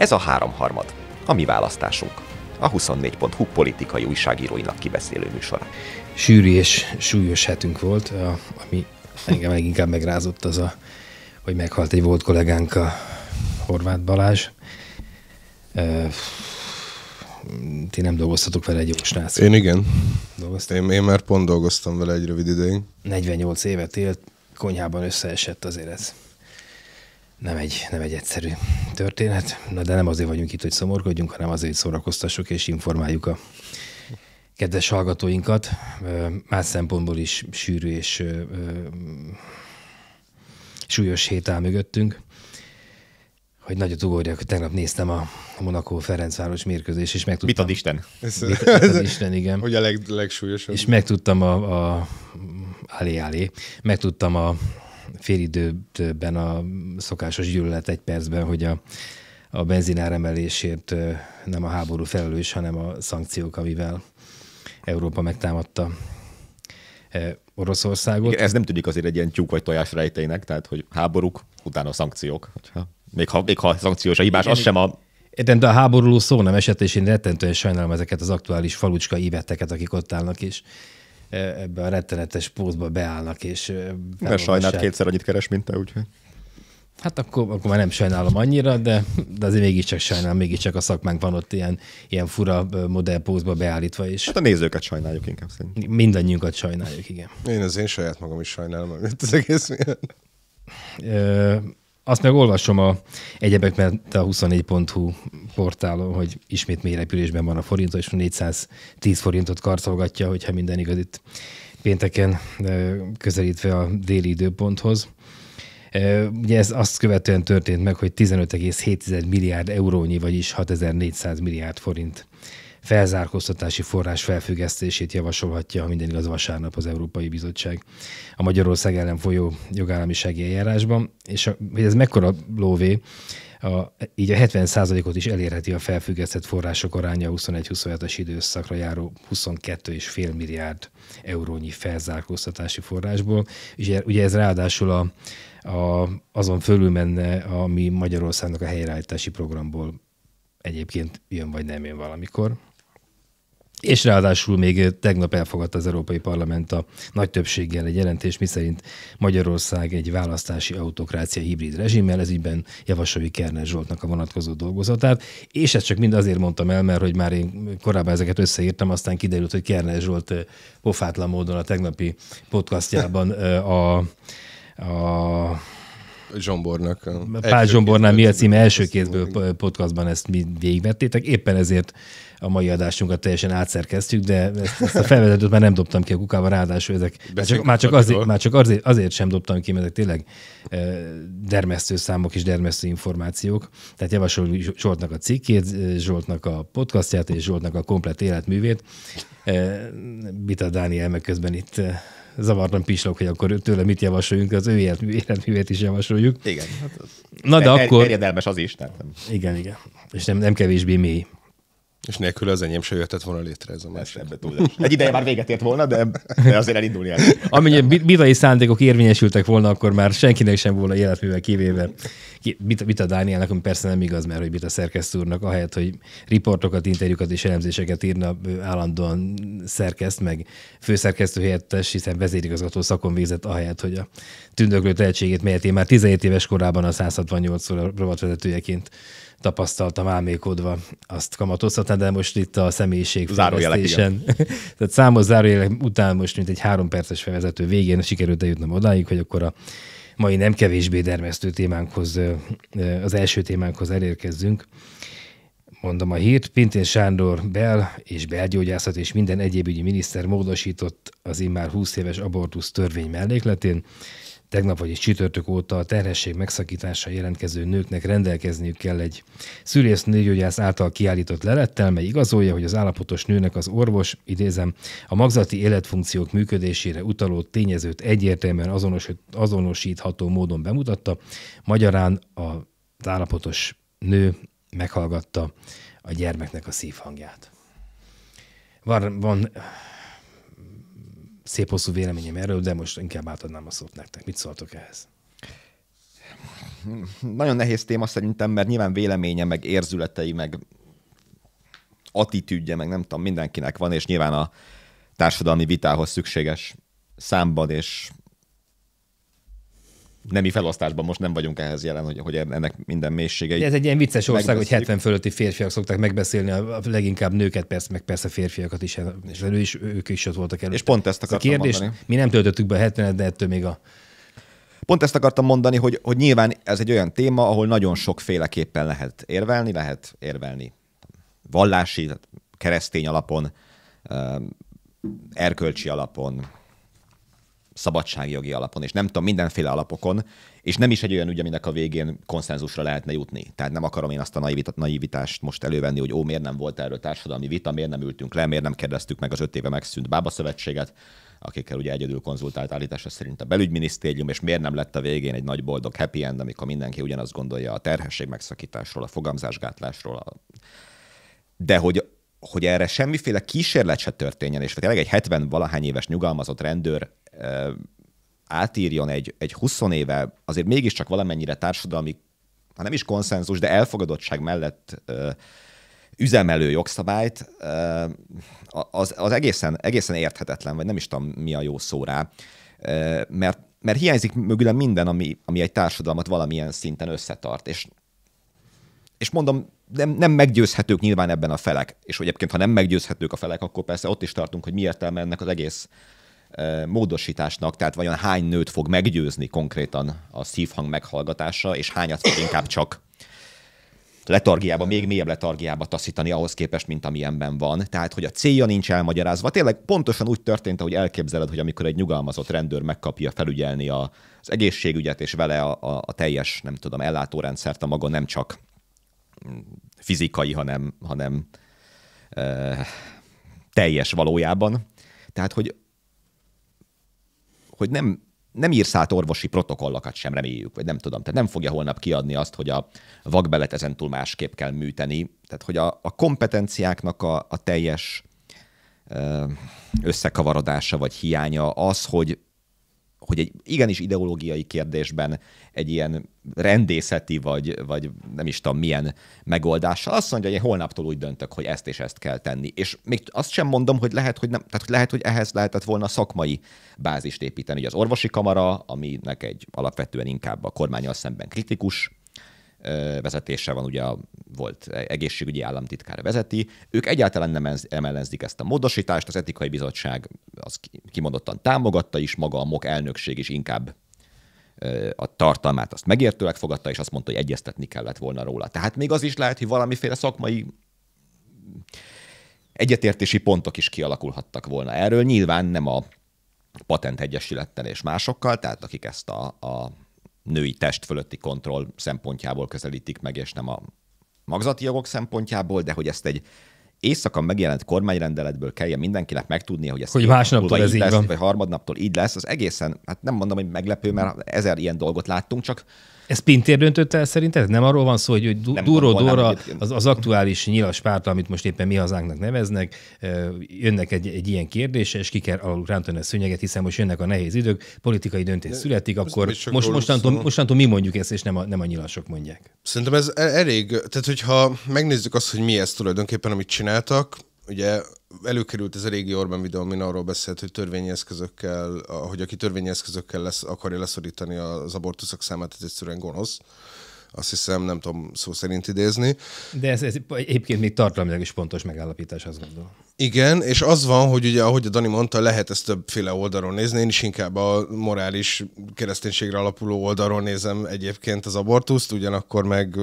Ez a háromharmad, a mi választásunk. A 24.hu politikai újságíróinak kibeszélő műsora. Sűrű és súlyos hetünk volt, ami engem leginkább megrázott az a, hogy meghalt egy volt kollégánk a Horváth Balázs. ti nem dolgoztatok vele egy jó srác. Én igen. Dolgoztam. Én, én már pont dolgoztam vele egy rövid ideig. 48 évet élt, konyhában összeesett az élet nem egy, nem egy egyszerű történet. Na de nem azért vagyunk itt, hogy szomorkodjunk, hanem azért, hogy szórakoztassuk és informáljuk a kedves hallgatóinkat. Más szempontból is sűrű és súlyos hét áll mögöttünk. Hogy nagyot ugorjak, hogy tegnap néztem a Monaco Ferencváros mérkőzés, és megtudtam... Mit ad Isten? Mit ad Isten, igen. Hogy a leg, legsúlyosabb. És megtudtam a, a, a alé, alé, megtudtam a félidőben a szokásos gyűlölet egy percben, hogy a, a benzinár emelésért nem a háború felelős, hanem a szankciók, amivel Európa megtámadta Oroszországot. Igen, ez nem tűnik azért egy ilyen tyúk vagy tojás rejtének, tehát hogy háborúk, utána szankciók. Még ha, még ha szankciós a hibás, Igen, az sem a Értem, de a háborúló szó nem esett, és én rettentően sajnálom ezeket az aktuális falucska ívetteket, akik ott állnak, és Eh, ebbe a rettenetes pózba beállnak, és... Eh, Mert sajnál kétszer annyit keres, mint te, úgyhogy... Hát akkor, akkor már nem sajnálom annyira, de, de azért mégiscsak sajnálom, mégiscsak a szakmánk van ott ilyen, ilyen fura eh, modellpózba beállítva. És hát a nézőket sajnáljuk inkább szerintem. Mindannyiunkat sajnáljuk, igen. Én az én saját magam is sajnálom, amit az egész azt meg olvasom a egyebek mert a 24.hu portálon, hogy ismét mélyrepülésben van a forint, és 410 forintot karcolgatja, hogyha minden igaz itt pénteken közelítve a déli időponthoz. Ugye ez azt követően történt meg, hogy 15,7 milliárd eurónyi, vagyis 6400 milliárd forint felzárkóztatási forrás felfüggesztését javasolhatja, ha minden igaz vasárnap az Európai Bizottság a Magyarország ellen folyó jogállamisági eljárásban, és a, hogy ez mekkora lóvé, a, így a 70%-ot is elérheti a felfüggesztett források aránya 21-27-es időszakra járó 22,5 milliárd eurónyi felzárkóztatási forrásból. És ugye ez ráadásul a, a, azon fölül menne, ami Magyarországnak a helyreállítási programból egyébként jön vagy nem jön valamikor. És ráadásul még tegnap elfogadta az Európai Parlament a nagy többséggel egy jelentés, miszerint Magyarország egy választási autokrácia hibrid rezsimmel, ez ígyben javasoljuk Kerner Zsoltnak a vonatkozó dolgozatát, és ezt csak mind azért mondtam el, mert hogy már én korábban ezeket összeírtam, aztán kiderült, hogy Kerner Zsolt pofátlan módon a tegnapi podcastjában a, a Zsombornak. Pál Zsombornál mi a címe első kézből podcastban ezt mi végigvettétek, éppen ezért a mai adásunkat teljesen átszerkeztük, de ezt, ezt a felvezetőt már nem dobtam ki a kukába, ráadásul ezek már csak, már csak, azért, már csak azért, azért sem dobtam ki, mert ezek tényleg dermesztő számok és dermesztő információk. Tehát javasoljuk Zsoltnak a cikkét, Zsoltnak a podcastját és Zsoltnak a komplet életművét. Bita Dániel meg közben itt zavartan pislog, hogy akkor tőle mit javasoljunk, az ő életművét is javasoljuk. Igen. Hát az Na de de er- er- akkor... Terjedelmes az is. Tehát nem. Igen, igen. És nem, nem kevésbé mély. És nélkül az enyém se jöhetett volna létre ez a más. Egy ideje már véget ért volna, de, de azért elindulni el. a bitai szándékok érvényesültek volna, akkor már senkinek sem volna életművel kivéve. Bita, Bita Dánielnek, ami persze nem igaz, mert hogy Bita szerkesztő úrnak, ahelyett, hogy riportokat, interjúkat és elemzéseket írna, állandóan szerkeszt, meg főszerkesztő helyettes, hiszen vezérigazgató szakon végzett, ahelyett, hogy a tündöklő tehetségét melyet én már 17 éves korában a 168 óra rovatvezetőjeként tapasztaltam álmékodva azt kamatozhatná, de most itt a személyiség fejlesztésen. Tehát számos zárójelek után most, mint egy három perces felvezető végén sikerült eljutnom odáig, hogy akkor a mai nem kevésbé dermesztő témánkhoz, az első témánkhoz elérkezzünk. Mondom a hírt, Pintén Sándor bel és belgyógyászat és minden egyéb ügyi miniszter módosított az immár 20 éves abortusz törvény mellékletén, Tegnap, vagyis csütörtök óta a terhesség megszakítása jelentkező nőknek rendelkezniük kell egy szülész nőgyógyász által kiállított lelettel, mely igazolja, hogy az állapotos nőnek az orvos, idézem, a magzati életfunkciók működésére utaló tényezőt egyértelműen azonos, azonosítható módon bemutatta, magyarán a állapotos nő meghallgatta a gyermeknek a szívhangját. Van, van szép hosszú véleményem erről, de most inkább átadnám a szót nektek. Mit szóltok ehhez? Nagyon nehéz téma szerintem, mert nyilván véleménye, meg érzületei, meg attitűdje, meg nem tudom, mindenkinek van, és nyilván a társadalmi vitához szükséges számban és nemi felosztásban most nem vagyunk ehhez jelen, hogy, hogy ennek minden mélysége. Ez egy ilyen vicces ország, hogy 70 fölötti férfiak szokták megbeszélni, a leginkább nőket, persze, meg persze férfiakat is, és ő is, ők is ott voltak előtt. És pont ezt akartam a kérdés, mondani. Mi nem töltöttük be a 70 de ettől még a Pont ezt akartam mondani, hogy, hogy nyilván ez egy olyan téma, ahol nagyon sokféleképpen lehet érvelni, lehet érvelni vallási, keresztény alapon, erkölcsi alapon, szabadságjogi alapon, és nem tudom, mindenféle alapokon, és nem is egy olyan ügy, aminek a végén konszenzusra lehetne jutni. Tehát nem akarom én azt a naivit- naivitást most elővenni, hogy ó, miért nem volt erről társadalmi vita, miért nem ültünk le, miért nem kérdeztük meg az öt éve megszűnt Bába Szövetséget, akikkel ugye egyedül konzultált állítása szerint a belügyminisztérium, és miért nem lett a végén egy nagy boldog happy end, amikor mindenki ugyanazt gondolja a terhesség megszakításról, a fogamzásgátlásról. A... De hogy hogy erre semmiféle kísérlet se történjen, és tényleg egy 70-valahány éves nyugalmazott rendőr átírjon egy, egy 20 éve azért mégiscsak valamennyire társadalmi, ha nem is konszenzus, de elfogadottság mellett üzemelő jogszabályt, az, az egészen, egészen érthetetlen, vagy nem is tudom mi a jó szó rá, mert, mert hiányzik mögülem minden, ami, ami egy társadalmat valamilyen szinten összetart, és, és mondom, nem, nem meggyőzhetők nyilván ebben a felek, és hogy egyébként, ha nem meggyőzhetők a felek, akkor persze ott is tartunk, hogy mi értelme ennek az egész módosításnak, tehát vajon hány nőt fog meggyőzni konkrétan a szívhang meghallgatása, és hányat fog inkább csak letargiába, még mélyebb letargiába taszítani ahhoz képest, mint amilyenben van. Tehát, hogy a célja nincs elmagyarázva. Tényleg pontosan úgy történt, ahogy elképzeled, hogy amikor egy nyugalmazott rendőr megkapja felügyelni a, az egészségügyet, és vele a, a, a teljes, nem tudom, ellátórendszert a maga nem csak fizikai, hanem, hanem e, teljes valójában. Tehát, hogy hogy nem, nem írsz át orvosi protokollokat sem, reméljük, vagy nem tudom. Tehát nem fogja holnap kiadni azt, hogy a vakbelet ezentúl másképp kell műteni. Tehát, hogy a, a kompetenciáknak a, a teljes összekavarodása vagy hiánya az, hogy hogy egy igenis ideológiai kérdésben egy ilyen rendészeti, vagy, vagy nem is tudom milyen megoldással azt mondja, hogy én holnaptól úgy döntök, hogy ezt és ezt kell tenni. És még azt sem mondom, hogy lehet, hogy, nem, tehát lehet, hogy ehhez lehetett volna szakmai bázist építeni. Ugye az orvosi kamara, aminek egy alapvetően inkább a kormányal szemben kritikus vezetése van, ugye volt egészségügyi államtitkár vezeti. Ők egyáltalán nem ellenzik ezt a módosítást, az etikai bizottság az kimondottan támogatta is, maga a MOK elnökség is inkább a tartalmát azt megértőleg fogadta, és azt mondta, hogy egyeztetni kellett volna róla. Tehát még az is lehet, hogy valamiféle szakmai egyetértési pontok is kialakulhattak volna erről. Nyilván nem a patent egyesülettel és másokkal, tehát akik ezt a, a női test fölötti kontroll szempontjából közelítik meg, és nem a magzati jogok szempontjából, de hogy ezt egy éjszaka megjelent kormányrendeletből kelljen mindenkinek megtudnia, hogy ez hogy másnaptól ez így lesz, van. vagy harmadnaptól így lesz, az egészen, hát nem mondom, hogy meglepő, mert ezer ilyen dolgot láttunk, csak ez Pintér döntött el szerinted? Nem arról van szó, hogy, hogy Duró Dóra, az, az aktuális nyilas párt, amit most éppen mi hazánknak neveznek, jönnek egy, egy ilyen kérdése, és ki kell alul rántani a szőnyeget, hiszen most jönnek a nehéz idők, politikai döntés De születik, akkor most, mostantól, mostantól mi mondjuk ezt, és nem a, nem a nyilasok mondják. Szerintem ez e- elég, tehát hogyha megnézzük azt, hogy mi ez tulajdonképpen, amit csináltak, ugye előkerült ez a régi Orbán videó, amin arról beszélt, hogy törvényi eszközökkel, hogy aki törvényi eszközökkel lesz, akarja leszorítani az abortuszok számát, ez egyszerűen gonosz azt hiszem, nem tudom szó szerint idézni. De ez, ez egyébként még tartalmilag is pontos megállapítás, azt gondolom. Igen, és az van, hogy ugye, ahogy a Dani mondta, lehet ezt többféle oldalról nézni, én is inkább a morális kereszténységre alapuló oldalról nézem egyébként az abortuszt, ugyanakkor meg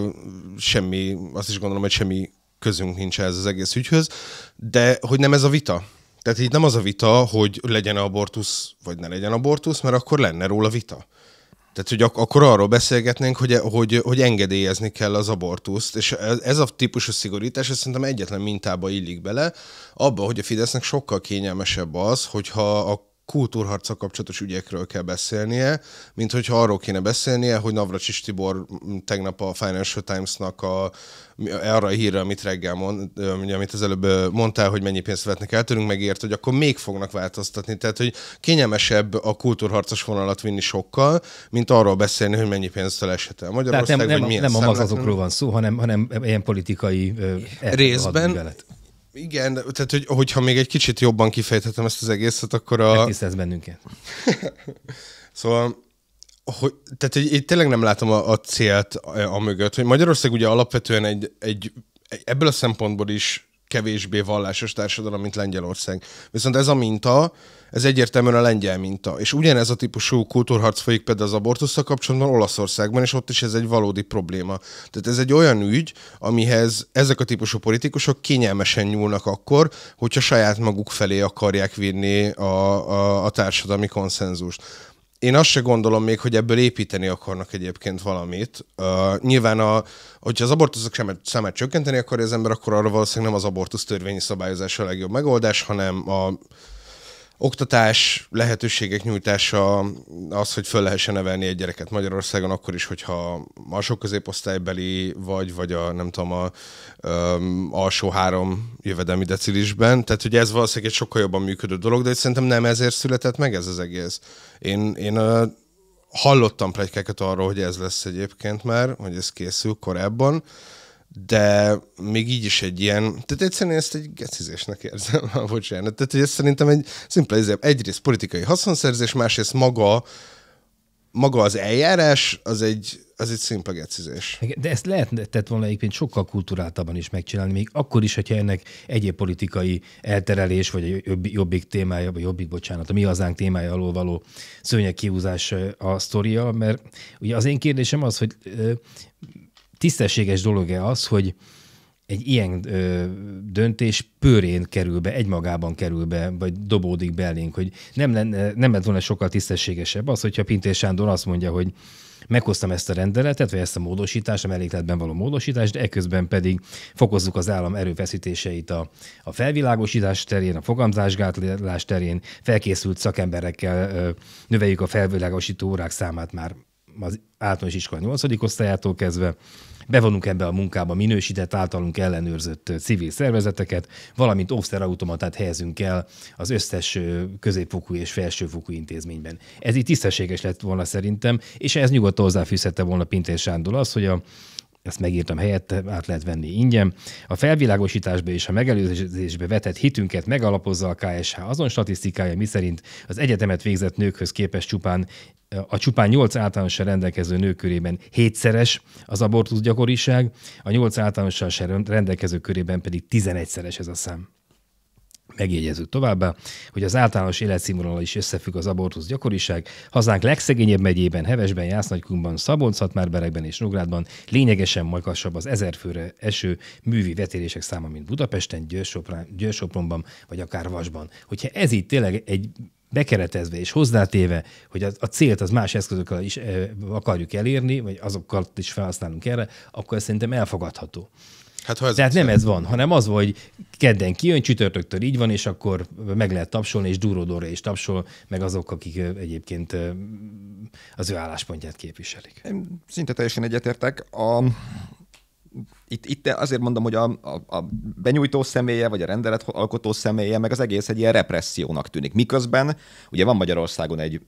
semmi, azt is gondolom, hogy semmi közünk nincs ez az egész ügyhöz, de hogy nem ez a vita. Tehát itt nem az a vita, hogy legyen abortusz, vagy ne legyen abortusz, mert akkor lenne róla vita. Tehát, hogy ak- akkor arról beszélgetnénk, hogy, e- hogy, hogy engedélyezni kell az abortuszt, és ez a típusú szigorítás ez szerintem egyetlen mintába illik bele, abba, hogy a Fidesznek sokkal kényelmesebb az, hogyha a kultúrharca kapcsolatos ügyekről kell beszélnie, mint hogyha arról kéne beszélnie, hogy Navracsis Tibor tegnap a Financial Times-nak a, arra a hírre, amit reggel mond, amit az előbb mondtál, hogy mennyi pénzt vetnek el tőlünk, megért, hogy akkor még fognak változtatni. Tehát, hogy kényelmesebb a kultúrharcos vonalat vinni sokkal, mint arról beszélni, hogy mennyi pénzt esett el Magyarország, Tehát nem, nem, vagy milyen nem a magazokról van szó, hanem, hanem ilyen politikai e- részben igen, tehát hogy, hogyha még egy kicsit jobban kifejthetem ezt az egészet, akkor a... Megtisztelsz bennünket. szóval, hogy, tehát hogy én tényleg nem látom a, a célt a, a mögött, hogy Magyarország ugye alapvetően egy, egy, egy ebből a szempontból is kevésbé vallásos társadalom, mint Lengyelország. Viszont ez a minta, ez egyértelműen a lengyel minta. És ugyanez a típusú kultúrharc folyik például az abortusszal kapcsolatban Olaszországban, és ott is ez egy valódi probléma. Tehát ez egy olyan ügy, amihez ezek a típusú politikusok kényelmesen nyúlnak akkor, hogyha saját maguk felé akarják vinni a, a, a társadalmi konszenzust én azt se gondolom még, hogy ebből építeni akarnak egyébként valamit. Uh, nyilván, a, hogyha az abortuszok számát csökkenteni akarja az ember, akkor arra valószínűleg nem az abortusz törvényi szabályozás a legjobb megoldás, hanem a oktatás, lehetőségek nyújtása, az, hogy föl lehessen nevelni egy gyereket Magyarországon, akkor is, hogyha alsó középosztálybeli vagy, vagy a nem tudom, a um, alsó három jövedelmi decilisben. Tehát, hogy ez valószínűleg egy sokkal jobban működő dolog, de szerintem nem ezért született meg ez az egész. Én, én uh, hallottam plegykeket arról, hogy ez lesz egyébként már, hogy ez készül korábban, de még így is egy ilyen, tehát egyszerűen ezt egy gecizésnek érzem, bocsánat. Tehát hogy ez szerintem egy szimpla, egyrészt politikai haszonszerzés, másrészt maga, maga az eljárás, az egy, az egy szimpla gecizés. De ezt lehetett volna egyébként sokkal kulturáltabban is megcsinálni, még akkor is, hogyha ennek egyéb politikai elterelés, vagy a jobbik, témája, vagy jobbik, bocsánat, a mi hazánk témája alól való szőnyek kiúzás a sztoria, mert ugye az én kérdésem az, hogy tisztességes dolog-e az, hogy egy ilyen ö, döntés pőrén kerül be, egymagában kerül be, vagy dobódik be elénk, hogy nem, lenne, nem lett volna sokkal tisztességesebb az, hogyha Pintér Sándor azt mondja, hogy meghoztam ezt a rendeletet, vagy ezt a módosítást, a mellékletben való módosítást, de eközben pedig fokozzuk az állam erőfeszítéseit a, a felvilágosítás terén, a fogamzásgátlás terén, felkészült szakemberekkel ö, növeljük a felvilágosító órák számát már az általános iskola 8. osztályától kezdve, bevonunk ebbe a munkába minősített, általunk ellenőrzött civil szervezeteket, valamint offszer automatát helyezünk el az összes középfokú és felsőfokú intézményben. Ez így tisztességes lett volna szerintem, és ez nyugodtan hozzáfűzhette volna Pintér Sándor az, hogy a ezt megírtam helyette, át lehet venni ingyen. A felvilágosításba és a megelőzésbe vetett hitünket megalapozza a KSH azon statisztikája, miszerint az egyetemet végzett nőkhöz képest csupán a csupán 8 általánossal rendelkező nők körében 7-szeres az abortusz gyakoriság, a 8 általánossal rendelkező körében pedig 11-szeres ez a szám. Megjegyezzük továbbá, hogy az általános életszínvonal is összefügg az abortusz gyakoriság. Hazánk legszegényebb megyében, Hevesben, Jásznagykumban, szabolcs berekben és Nógrádban lényegesen magasabb az ezer főre eső művi vetérések száma, mint Budapesten, Győr-Sopronban vagy akár Vasban. Hogyha ez itt tényleg egy bekeretezve és hozzátéve, hogy a, a célt az más eszközökkel is e, akarjuk elérni, vagy azokkal is felhasználunk erre, akkor ez szerintem elfogadható. Hát, ha ez Tehát nem ez van, hanem az, hogy kedden kijön, csütörtöktől így van, és akkor meg lehet tapsolni, és duródóra is tapsol, meg azok, akik egyébként az ő álláspontját képviselik. Én szinte teljesen egyetértek. A, itt, itt azért mondom, hogy a, a, a benyújtó személye, vagy a rendelet alkotó személye, meg az egész egy ilyen repressziónak tűnik. Miközben ugye van Magyarországon egy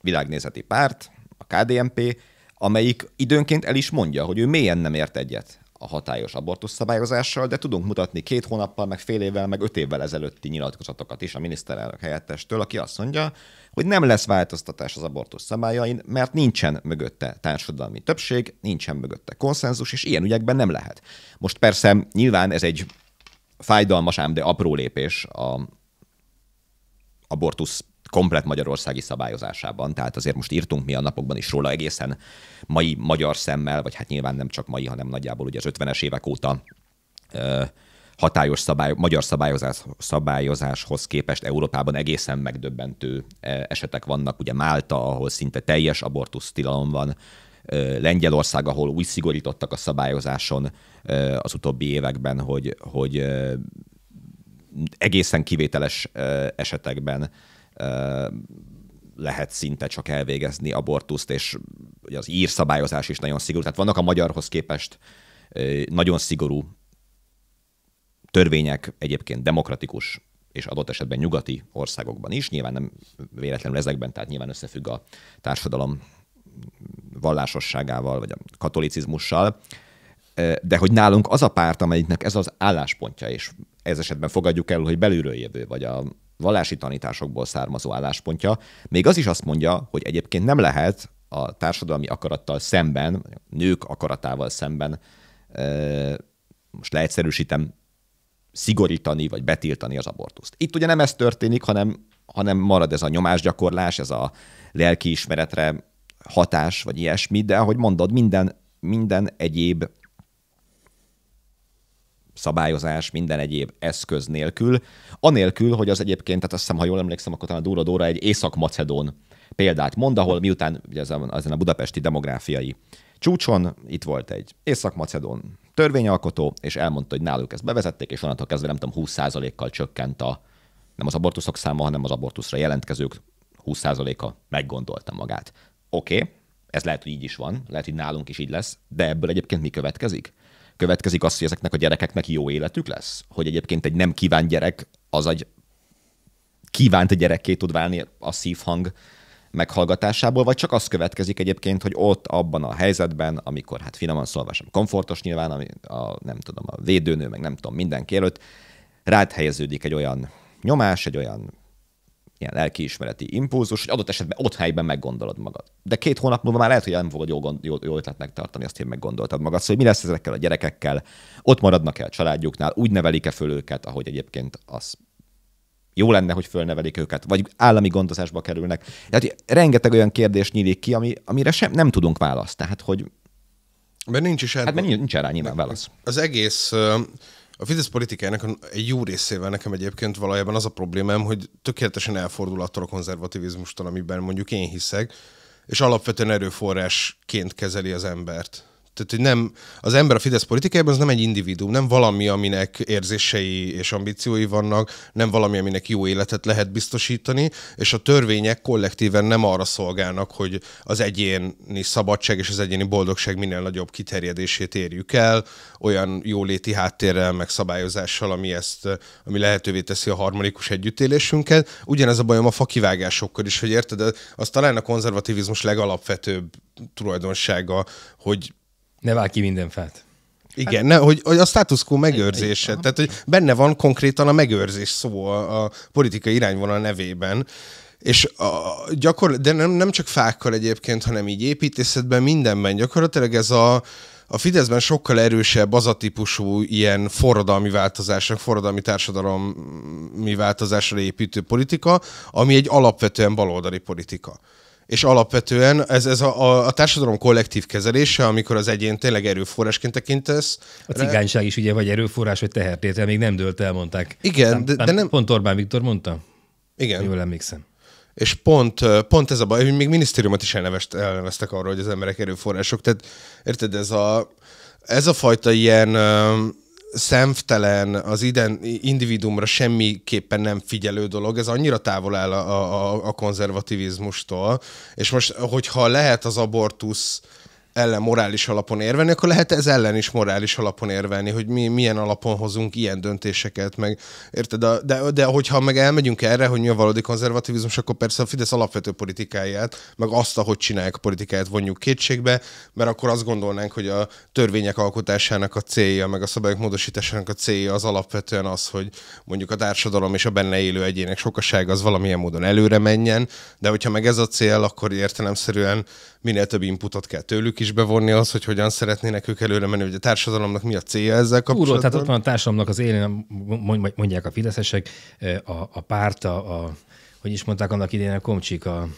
világnézeti párt, a KDMP, amelyik időnként el is mondja, hogy ő mélyen nem ért egyet a hatályos abortusz szabályozással, de tudunk mutatni két hónappal, meg fél évvel, meg öt évvel ezelőtti nyilatkozatokat is a miniszterelnök helyettestől, aki azt mondja, hogy nem lesz változtatás az abortusz szabályain, mert nincsen mögötte társadalmi többség, nincsen mögötte konszenzus, és ilyen ügyekben nem lehet. Most persze nyilván ez egy fájdalmas ám, de apró lépés a abortusz komplet magyarországi szabályozásában. Tehát azért most írtunk mi a napokban is róla egészen mai magyar szemmel, vagy hát nyilván nem csak mai, hanem nagyjából ugye az 50-es évek óta hatályos szabály, magyar szabályozás, szabályozáshoz képest Európában egészen megdöbbentő esetek vannak. Ugye Málta, ahol szinte teljes abortusz tilalom van, Lengyelország, ahol úgy szigorítottak a szabályozáson az utóbbi években, hogy, hogy egészen kivételes esetekben lehet szinte csak elvégezni abortuszt, és ugye az szabályozás is nagyon szigorú. Tehát vannak a magyarhoz képest nagyon szigorú törvények, egyébként demokratikus és adott esetben nyugati országokban is, nyilván nem véletlenül ezekben, tehát nyilván összefügg a társadalom vallásosságával, vagy a katolicizmussal, de hogy nálunk az a párt, amelyiknek ez az álláspontja, és ez esetben fogadjuk el, hogy belülről jövő, vagy a vallási tanításokból származó álláspontja. Még az is azt mondja, hogy egyébként nem lehet a társadalmi akarattal szemben, nők akaratával szemben, most leegyszerűsítem, szigorítani vagy betiltani az abortuszt. Itt ugye nem ez történik, hanem, hanem marad ez a nyomásgyakorlás, ez a lelkiismeretre hatás, vagy ilyesmi, de ahogy mondod, minden, minden egyéb szabályozás, minden egyéb eszköz nélkül, anélkül, hogy az egyébként, tehát azt hiszem, ha jól emlékszem, akkor talán Dóra Dóra egy észak-macedón példát mond, ahol miután ugye ezen, ezen a budapesti demográfiai csúcson itt volt egy észak-macedón törvényalkotó, és elmondta, hogy náluk ezt bevezették, és onnantól kezdve nem tudom, 20%-kal csökkent a nem az abortuszok száma, hanem az abortuszra jelentkezők 20%-a meggondolta magát. Oké, okay, ez lehet, hogy így is van, lehet, hogy nálunk is így lesz, de ebből egyébként mi következik? következik az, hogy ezeknek a gyerekeknek jó életük lesz? Hogy egyébként egy nem kívánt gyerek az egy kívánt gyerekké tud válni a szívhang meghallgatásából, vagy csak az következik egyébként, hogy ott abban a helyzetben, amikor hát finoman szólva sem komfortos nyilván, ami a, nem tudom, a védőnő, meg nem tudom, mindenki előtt, rád helyeződik egy olyan nyomás, egy olyan ilyen lelkiismereti impulzus, hogy adott esetben ott helyben meggondolod magad. De két hónap múlva már lehet, hogy nem fogod jó, gond, jó, jó ötletnek tartani azt, hogy meggondoltad magad. Szóval, hogy mi lesz ezekkel a gyerekekkel, ott maradnak e a családjuknál, úgy nevelik-e föl őket, ahogy egyébként az jó lenne, hogy fölnevelik őket, vagy állami gondozásba kerülnek. Tehát rengeteg olyan kérdés nyílik ki, ami, amire sem nem tudunk választ. Tehát, hogy mert nincs is hát, erre. Hát mert nincs rá nyilván válasz. Az egész a Fidesz politikájának egy jó részével nekem egyébként valójában az a problémám, hogy tökéletesen elfordul attól a konzervativizmustól, amiben mondjuk én hiszek, és alapvetően erőforrásként kezeli az embert. Tehát, hogy nem, az ember a Fidesz politikájában az nem egy individuum, nem valami, aminek érzései és ambíciói vannak, nem valami, aminek jó életet lehet biztosítani, és a törvények kollektíven nem arra szolgálnak, hogy az egyéni szabadság és az egyéni boldogság minél nagyobb kiterjedését érjük el, olyan jóléti háttérrel, meg szabályozással, ami ezt, ami lehetővé teszi a harmonikus együttélésünket. Ugyanez a bajom a fakivágásokkal is, hogy érted, az talán a konzervativizmus legalapvetőbb tulajdonsága, hogy ne vágj ki minden fát. Igen, ne, hogy, hogy a status quo megőrzése, tehát hogy benne van konkrétan a megőrzés szó a, a politikai irányvonal nevében. És a, gyakor, de nem, nem csak fákkal egyébként, hanem így építészetben, mindenben. Gyakorlatilag ez a, a Fideszben sokkal erősebb az a típusú ilyen forradalmi változások, forradalmi társadalmi változásra építő politika, ami egy alapvetően baloldali politika és alapvetően ez, ez a, a, a társadalom kollektív kezelése, amikor az egyén tényleg erőforrásként tekintesz. A cigányság is ugye vagy erőforrás, vagy tehertétel, még nem dőlt el, mondták. Igen, nem, de, nem, de nem... Pont Orbán Viktor mondta? Igen. Jól emlékszem. És pont, pont ez a baj, hogy még minisztériumot is elnevest, elneveztek arról, hogy az emberek erőforrások. Tehát érted, ez a, ez a fajta ilyen szemtelen, az iden, individumra semmiképpen nem figyelő dolog, ez annyira távol áll a, a, a konzervativizmustól, és most, hogyha lehet az abortusz ellen morális alapon érvelni, akkor lehet ez ellen is morális alapon érvelni, hogy mi milyen alapon hozunk ilyen döntéseket, meg érted? De, de, de hogyha meg elmegyünk erre, hogy mi a valódi konzervativizmus, akkor persze a Fidesz alapvető politikáját, meg azt, ahogy csinálják a politikáját vonjuk kétségbe, mert akkor azt gondolnánk, hogy a törvények alkotásának a célja, meg a szabályok módosításának a célja az alapvetően az, hogy mondjuk a társadalom és a benne élő egyének sokasága az valamilyen módon előre menjen, de hogyha meg ez a cél, akkor értelemszerűen minél több inputot kell tőlük is bevonni az, hogy hogyan szeretnének ők előre menni, hogy a társadalomnak mi a célja ezzel kapcsolatban. Úrról, tehát ott van a társadalomnak az élén, mondják a fideszesek, a, a párt, a, a hogy is mondták annak idején a komcsik, a,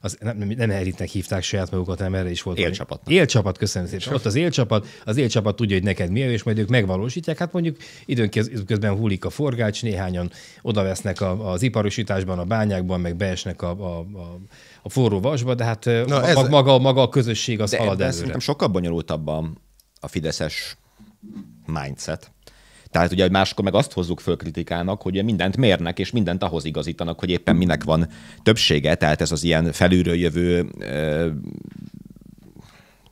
az, nem, nem elitnek hívták saját magukat, hanem erre is volt. Élcsapat. Élcsapat, köszönöm szépen. Ott az élcsapat, az élcsapat tudja, hogy neked mi, és majd ők megvalósítják. Hát mondjuk időközben hullik a forgács, néhányan oda vesznek a, az iparosításban, a bányákban, meg beesnek a, a, a a forró vasba, de hát Na, ez, maga, maga a közösség az de halad előre. Szerintem sokkal bonyolultabb a, a fideszes mindset, tehát ugye máskor meg azt hozzuk föl kritikának, hogy mindent mérnek, és mindent ahhoz igazítanak, hogy éppen minek van többsége, tehát ez az ilyen felülről jövő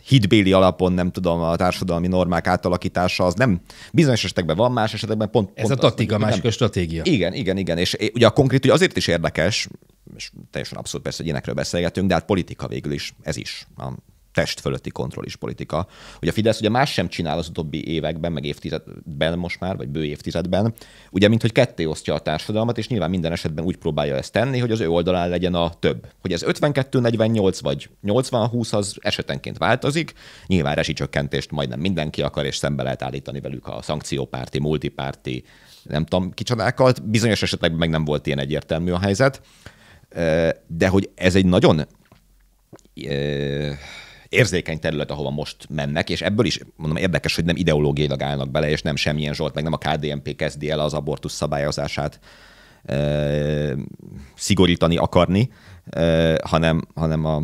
hitbéli alapon, nem tudom, a társadalmi normák átalakítása, az nem bizonyos esetekben van, más esetekben pont. Ez pont a taktika, másik a stratégia. Igen, igen, igen. És ugye a konkrét ugye azért is érdekes, és teljesen abszolút persze, hogy ilyenekről beszélgetünk, de hát politika végül is, ez is. A test fölötti kontroll is politika. hogy a Fidesz ugye más sem csinál az utóbbi években, meg évtizedben most már, vagy bő évtizedben, ugye, mint hogy ketté osztja a társadalmat, és nyilván minden esetben úgy próbálja ezt tenni, hogy az ő oldalán legyen a több. Hogy ez 52-48 vagy 80-20 az esetenként változik, nyilván rezsicsökkentést majdnem mindenki akar, és szembe lehet állítani velük a szankciópárti, multipárti, nem tudom kicsodákkal, bizonyos esetekben meg nem volt ilyen egyértelmű a helyzet, de hogy ez egy nagyon érzékeny terület, ahova most mennek, és ebből is mondom érdekes, hogy nem ideológiailag állnak bele, és nem semmilyen Zsolt, meg nem a KDNP kezdi el az abortusz szabályozását ö, szigorítani akarni, ö, hanem, hanem a,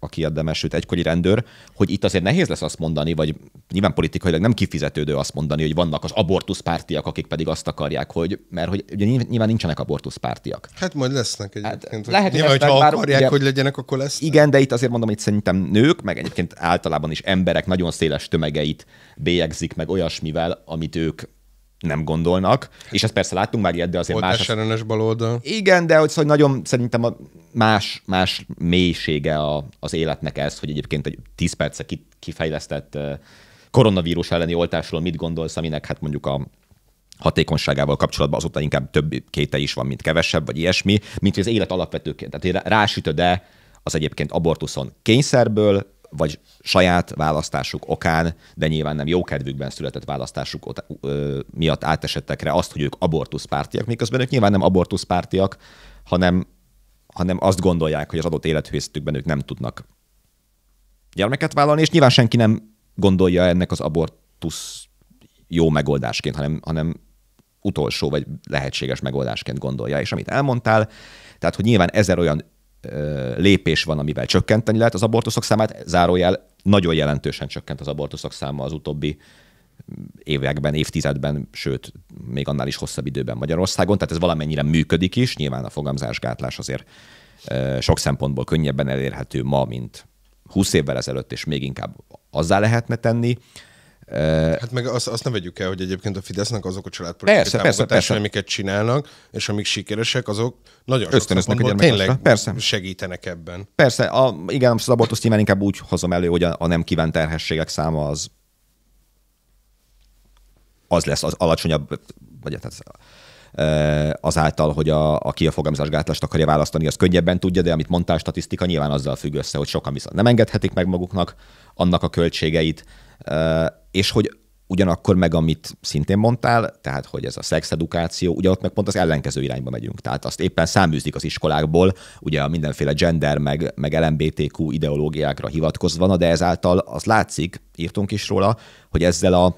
aki érdemes, sőt egykori rendőr, hogy itt azért nehéz lesz azt mondani, vagy nyilván politikailag nem kifizetődő azt mondani, hogy vannak az abortuszpártiak, akik pedig azt akarják, hogy, mert hogy ugye nyilván nincsenek abortuszpártiak. Hát majd lesznek egyébként. Hát, hogy lehet, nyilván, hogy ha bár, akarják, ugye, hogy legyenek, akkor lesz. Igen, de itt azért mondom, hogy szerintem nők, meg egyébként általában is emberek nagyon széles tömegeit bélyegzik meg olyasmivel, amit ők nem gondolnak, és ezt persze láttunk már ilyet, de azért Volt más. Volt baloldal. Igen, de hogy, szóval nagyon szerintem a más, más mélysége a, az életnek ez, hogy egyébként egy 10 perce kifejlesztett koronavírus elleni oltásról mit gondolsz, aminek hát mondjuk a hatékonyságával kapcsolatban azóta inkább több kéte is van, mint kevesebb, vagy ilyesmi, mint hogy az élet alapvetőként. tehát rásütöd-e az egyébként abortuszon kényszerből, vagy saját választásuk okán, de nyilván nem jókedvükben született választásuk miatt átesettekre azt, hogy ők abortuszpártiak, miközben ők nyilván nem abortuszpártiak, hanem, hanem azt gondolják, hogy az adott élethelyzetükben ők nem tudnak gyermeket vállalni, és nyilván senki nem gondolja ennek az abortusz jó megoldásként, hanem, hanem utolsó vagy lehetséges megoldásként gondolja. És amit elmondtál, tehát hogy nyilván ezer olyan lépés van, amivel csökkenteni lehet az abortuszok számát, zárójel nagyon jelentősen csökkent az abortuszok száma az utóbbi mm, években, évtizedben, sőt, még annál is hosszabb időben Magyarországon, tehát ez valamennyire működik is, nyilván a fogamzásgátlás azért sok szempontból könnyebben elérhető ma, mint 20 évvel ezelőtt, és még inkább azzá lehetne tenni. Eh, hát meg azt, azt ne vegyük el, hogy egyébként a Fidesznek azok a családpolitikai persze, persze, persze. amiket csinálnak, és amik sikeresek, azok nagyon ösztönöznek a tényleg persze. segítenek ebben. Persze, a, igen, az abortuszt nyilván inkább úgy hozom elő, hogy a, a nem kívánt terhességek száma az az lesz az alacsonyabb, vagy tehát eh, azáltal, hogy a, aki a fogamzásgátlást akarja választani, az könnyebben tudja, de amit mondtál, statisztika nyilván azzal függ össze, hogy sokan viszont nem engedhetik meg maguknak annak a költségeit, és hogy ugyanakkor meg, amit szintén mondtál, tehát hogy ez a szexedukáció, ugye ott meg pont az ellenkező irányba megyünk. Tehát azt éppen száműzik az iskolákból, ugye a mindenféle gender, meg, meg LMBTQ ideológiákra hivatkozva, de ezáltal az látszik, írtunk is róla, hogy ezzel a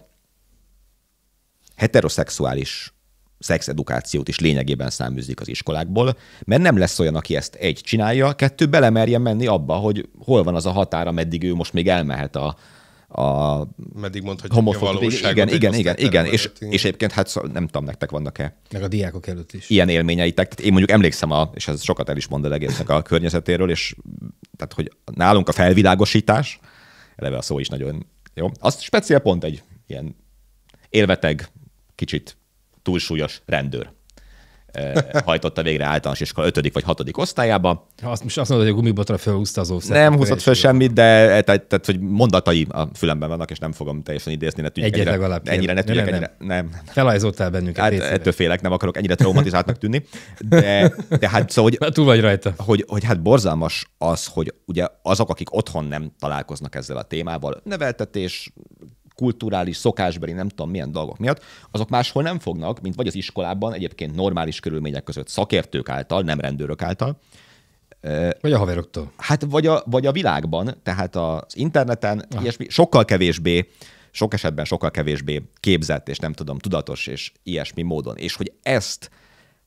heteroszexuális szexedukációt is lényegében száműzik az iskolákból, mert nem lesz olyan, aki ezt egy csinálja, kettő belemerjen menni abba, hogy hol van az a határ, ameddig ő most még elmehet a, a Meddig mondhatjuk homofób, a valóságot. Igen, igen, igen, igen. És, és egyébként hát szóval nem tudom, nektek vannak-e. Meg a diákok előtt is. Ilyen élményeitek. Tehát én mondjuk emlékszem, a, és ez sokat el is mond el egésznek a környezetéről, és tehát, hogy nálunk a felvilágosítás, eleve a szó is nagyon jó. Az speciál pont egy ilyen élveteg, kicsit túlsúlyos rendőr. Eh, hajtotta végre általános iskola 5. vagy 6. osztályába. ha Azt most azt mondod, hogy a gumibotra felhúzta az óvszert. Nem húzott fel semmit, de eh, tehát, tehát, hogy mondatai a fülemben vannak, és nem fogom teljesen idézni. Ne tűnjük, Egyet ennyire, ennyire ne tűnjük, nem, ennyire, nem. nem. Felajzottál bennünket. Hát, ettől félek, nem akarok ennyire traumatizáltnak tűnni. De, de hát szóval, hogy, hát túl vagy rajta. Hogy, hogy, hát borzalmas az, hogy ugye azok, akik otthon nem találkoznak ezzel a témával, neveltetés, kulturális, szokásbeli, nem tudom milyen dolgok miatt, azok máshol nem fognak, mint vagy az iskolában, egyébként normális körülmények között szakértők által, nem rendőrök által, vagy a haveroktól. Hát vagy a, vagy a világban, tehát az interneten, ah. ilyesmi, sokkal kevésbé, sok esetben sokkal kevésbé képzett, és nem tudom, tudatos, és ilyesmi módon. És hogy ezt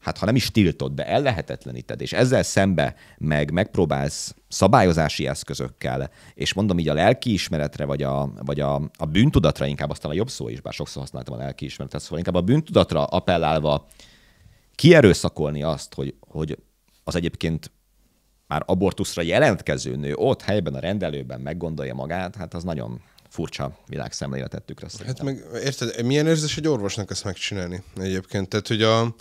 hát ha nem is tiltod, de ellehetetleníted, és ezzel szembe meg megpróbálsz szabályozási eszközökkel, és mondom így a lelkiismeretre, vagy a, vagy a, a bűntudatra, inkább aztán a jobb szó is, bár sokszor használtam a lelkiismeretet, szóval inkább a bűntudatra appellálva kierőszakolni azt, hogy, hogy az egyébként már abortuszra jelentkező nő ott helyben a rendelőben meggondolja magát, hát az nagyon furcsa világszemléletet tükröz. Hát meg érted, milyen érzés egy orvosnak ezt megcsinálni egyébként? Tehát, hogy a,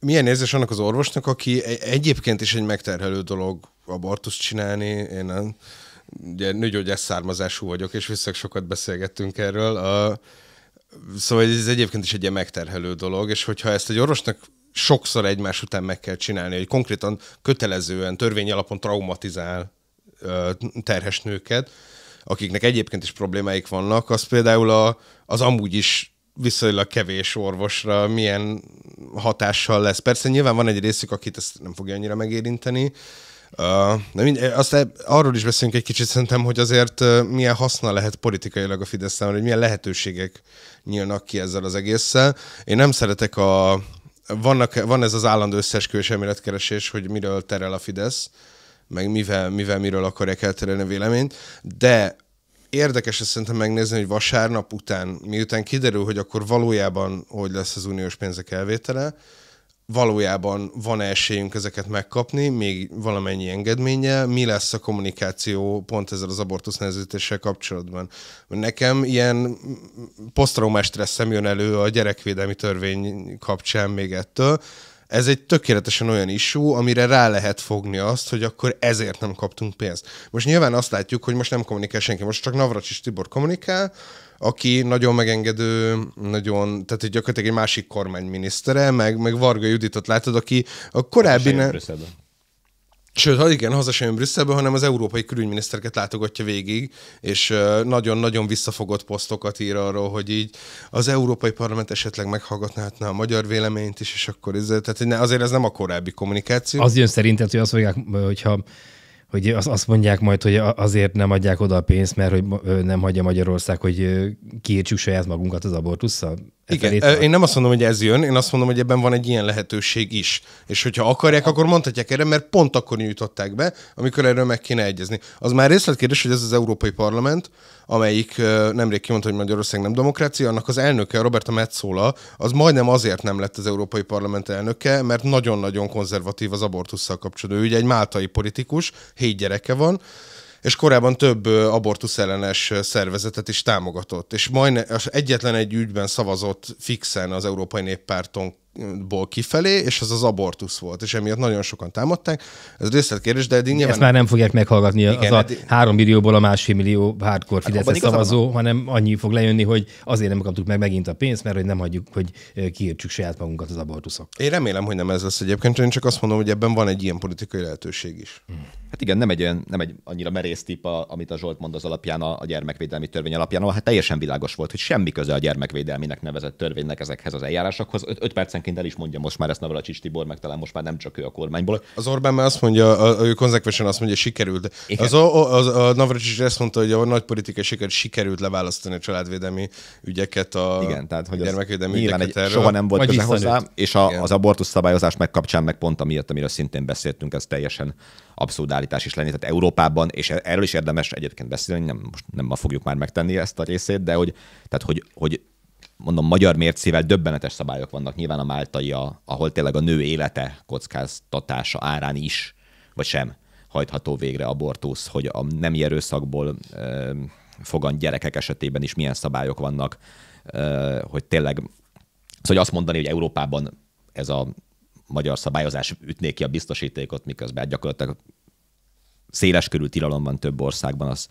milyen érzés annak az orvosnak, aki e- egyébként is egy megterhelő dolog abortuszt csinálni, én nem, ugye nőgyógyász származású vagyok, és viszonylag sokat beszélgettünk erről. A, szóval ez egyébként is egy ilyen megterhelő dolog, és hogyha ezt egy orvosnak sokszor egymás után meg kell csinálni, hogy konkrétan kötelezően, törvény alapon traumatizál terhes nőket, akiknek egyébként is problémáik vannak, az például a, az amúgy is viszonylag kevés orvosra milyen hatással lesz. Persze nyilván van egy részük, akit ezt nem fogja annyira megérinteni, de mind, azt arról is beszélünk egy kicsit szerintem, hogy azért milyen haszna lehet politikailag a Fidesz számára, hogy milyen lehetőségek nyílnak ki ezzel az egésszel. Én nem szeretek a... Vannak, van ez az állandó összesküvés elméletkeresés, hogy miről terel a Fidesz, meg mivel, mivel miről akarják elterelni a véleményt, de érdekes ezt szerintem megnézni, hogy vasárnap után, miután kiderül, hogy akkor valójában hogy lesz az uniós pénzek elvétele, valójában van -e esélyünk ezeket megkapni, még valamennyi engedménye, mi lesz a kommunikáció pont ezzel az abortusz nehezítéssel kapcsolatban. Nekem ilyen posztraumás stresszem jön elő a gyerekvédelmi törvény kapcsán még ettől, ez egy tökéletesen olyan isú, amire rá lehet fogni azt, hogy akkor ezért nem kaptunk pénzt. Most nyilván azt látjuk, hogy most nem kommunikál senki, most csak Navracsis Tibor kommunikál, aki nagyon megengedő, nagyon, tehát egy gyakorlatilag egy másik kormányminisztere, meg, meg Varga Juditot látod, aki a korábbi... Sőt, ha igen, haza sem jön Brüsszelbe, hanem az európai külügyminisztereket látogatja végig, és nagyon-nagyon visszafogott posztokat ír arról, hogy így az Európai Parlament esetleg meghallgatná hát a magyar véleményt is, és akkor ez, tehát azért ez nem a korábbi kommunikáció. Az jön szerinted, hogy azt mondják, hogyha hogy azt mondják majd, hogy azért nem adják oda a pénzt, mert hogy nem hagyja Magyarország, hogy kiértsük saját magunkat az abortusszal? E Igen, én nem azt mondom, hogy ez jön, én azt mondom, hogy ebben van egy ilyen lehetőség is. És hogyha akarják, hát. akkor mondhatják erre, mert pont akkor nyújtották be, amikor erről meg kéne egyezni. Az már részletkérdés, hogy ez az Európai Parlament, amelyik nemrég kimondta, hogy Magyarország nem demokrácia, annak az elnöke, Roberta Metzola, az majdnem azért nem lett az Európai Parlament elnöke, mert nagyon-nagyon konzervatív az abortussal kapcsolatban. Ő ugye egy máltai politikus, hét gyereke van, és korábban több abortusz ellenes szervezetet is támogatott, és majdnem egyetlen egy ügyben szavazott fixen az Európai Néppárton ból kifelé, és ez az abortusz volt, és emiatt nagyon sokan támadták. Ez részletkérdés, de eddig nyilván... Ezt már nem fogják meghallgatni Igen, az a három millióból a másfél millió hardcore hát Fidesz szavazó, van. hanem annyi fog lejönni, hogy azért nem kaptuk meg megint a pénzt, mert hogy nem hagyjuk, hogy kiértsük saját magunkat az abortuszok. Én remélem, hogy nem ez lesz egyébként, én csak azt mondom, hogy ebben van egy ilyen politikai lehetőség is. Hmm. Hát igen, nem egy, olyan, nem egy annyira merész tip, a, amit a Zsolt mond az alapján, a, a gyermekvédelmi törvény alapján, ahol hát teljesen világos volt, hogy semmi köze a gyermekvédelminek nevezett törvénynek ezekhez az eljárásokhoz. 5 percen egyébként el is mondja most már ezt Navracsics Tibor, meg talán most már nem csak ő a kormányból. Az Orbán már azt mondja, a, ő konzekvensen azt mondja, sikerült. Igen. Az, a, az, a Navracsics azt mondta, hogy a nagy politikai siker sikerült leválasztani a családvédelmi ügyeket, a Igen, tehát, hogy gyermekvédelmi ügyeket egy, erről. Soha nem volt köze hozzá, és a, az abortusz szabályozás meg meg pont amiatt, amiről szintén beszéltünk, ez teljesen abszurd állítás is lenni. Tehát Európában, és erről is érdemes egyébként beszélni, nem, most nem ma fogjuk már megtenni ezt a részét, de hogy, tehát hogy, hogy mondom, magyar mércével döbbenetes szabályok vannak. Nyilván a máltai, a, ahol tényleg a nő élete kockáztatása árán is, vagy sem hajtható végre abortusz, hogy a nem erőszakból e, fogant gyerekek esetében is milyen szabályok vannak, ö, hogy tényleg, szóval hogy azt mondani, hogy Európában ez a magyar szabályozás ütné ki a biztosítékot, miközben hát gyakorlatilag széles körül tilalom van több országban, az,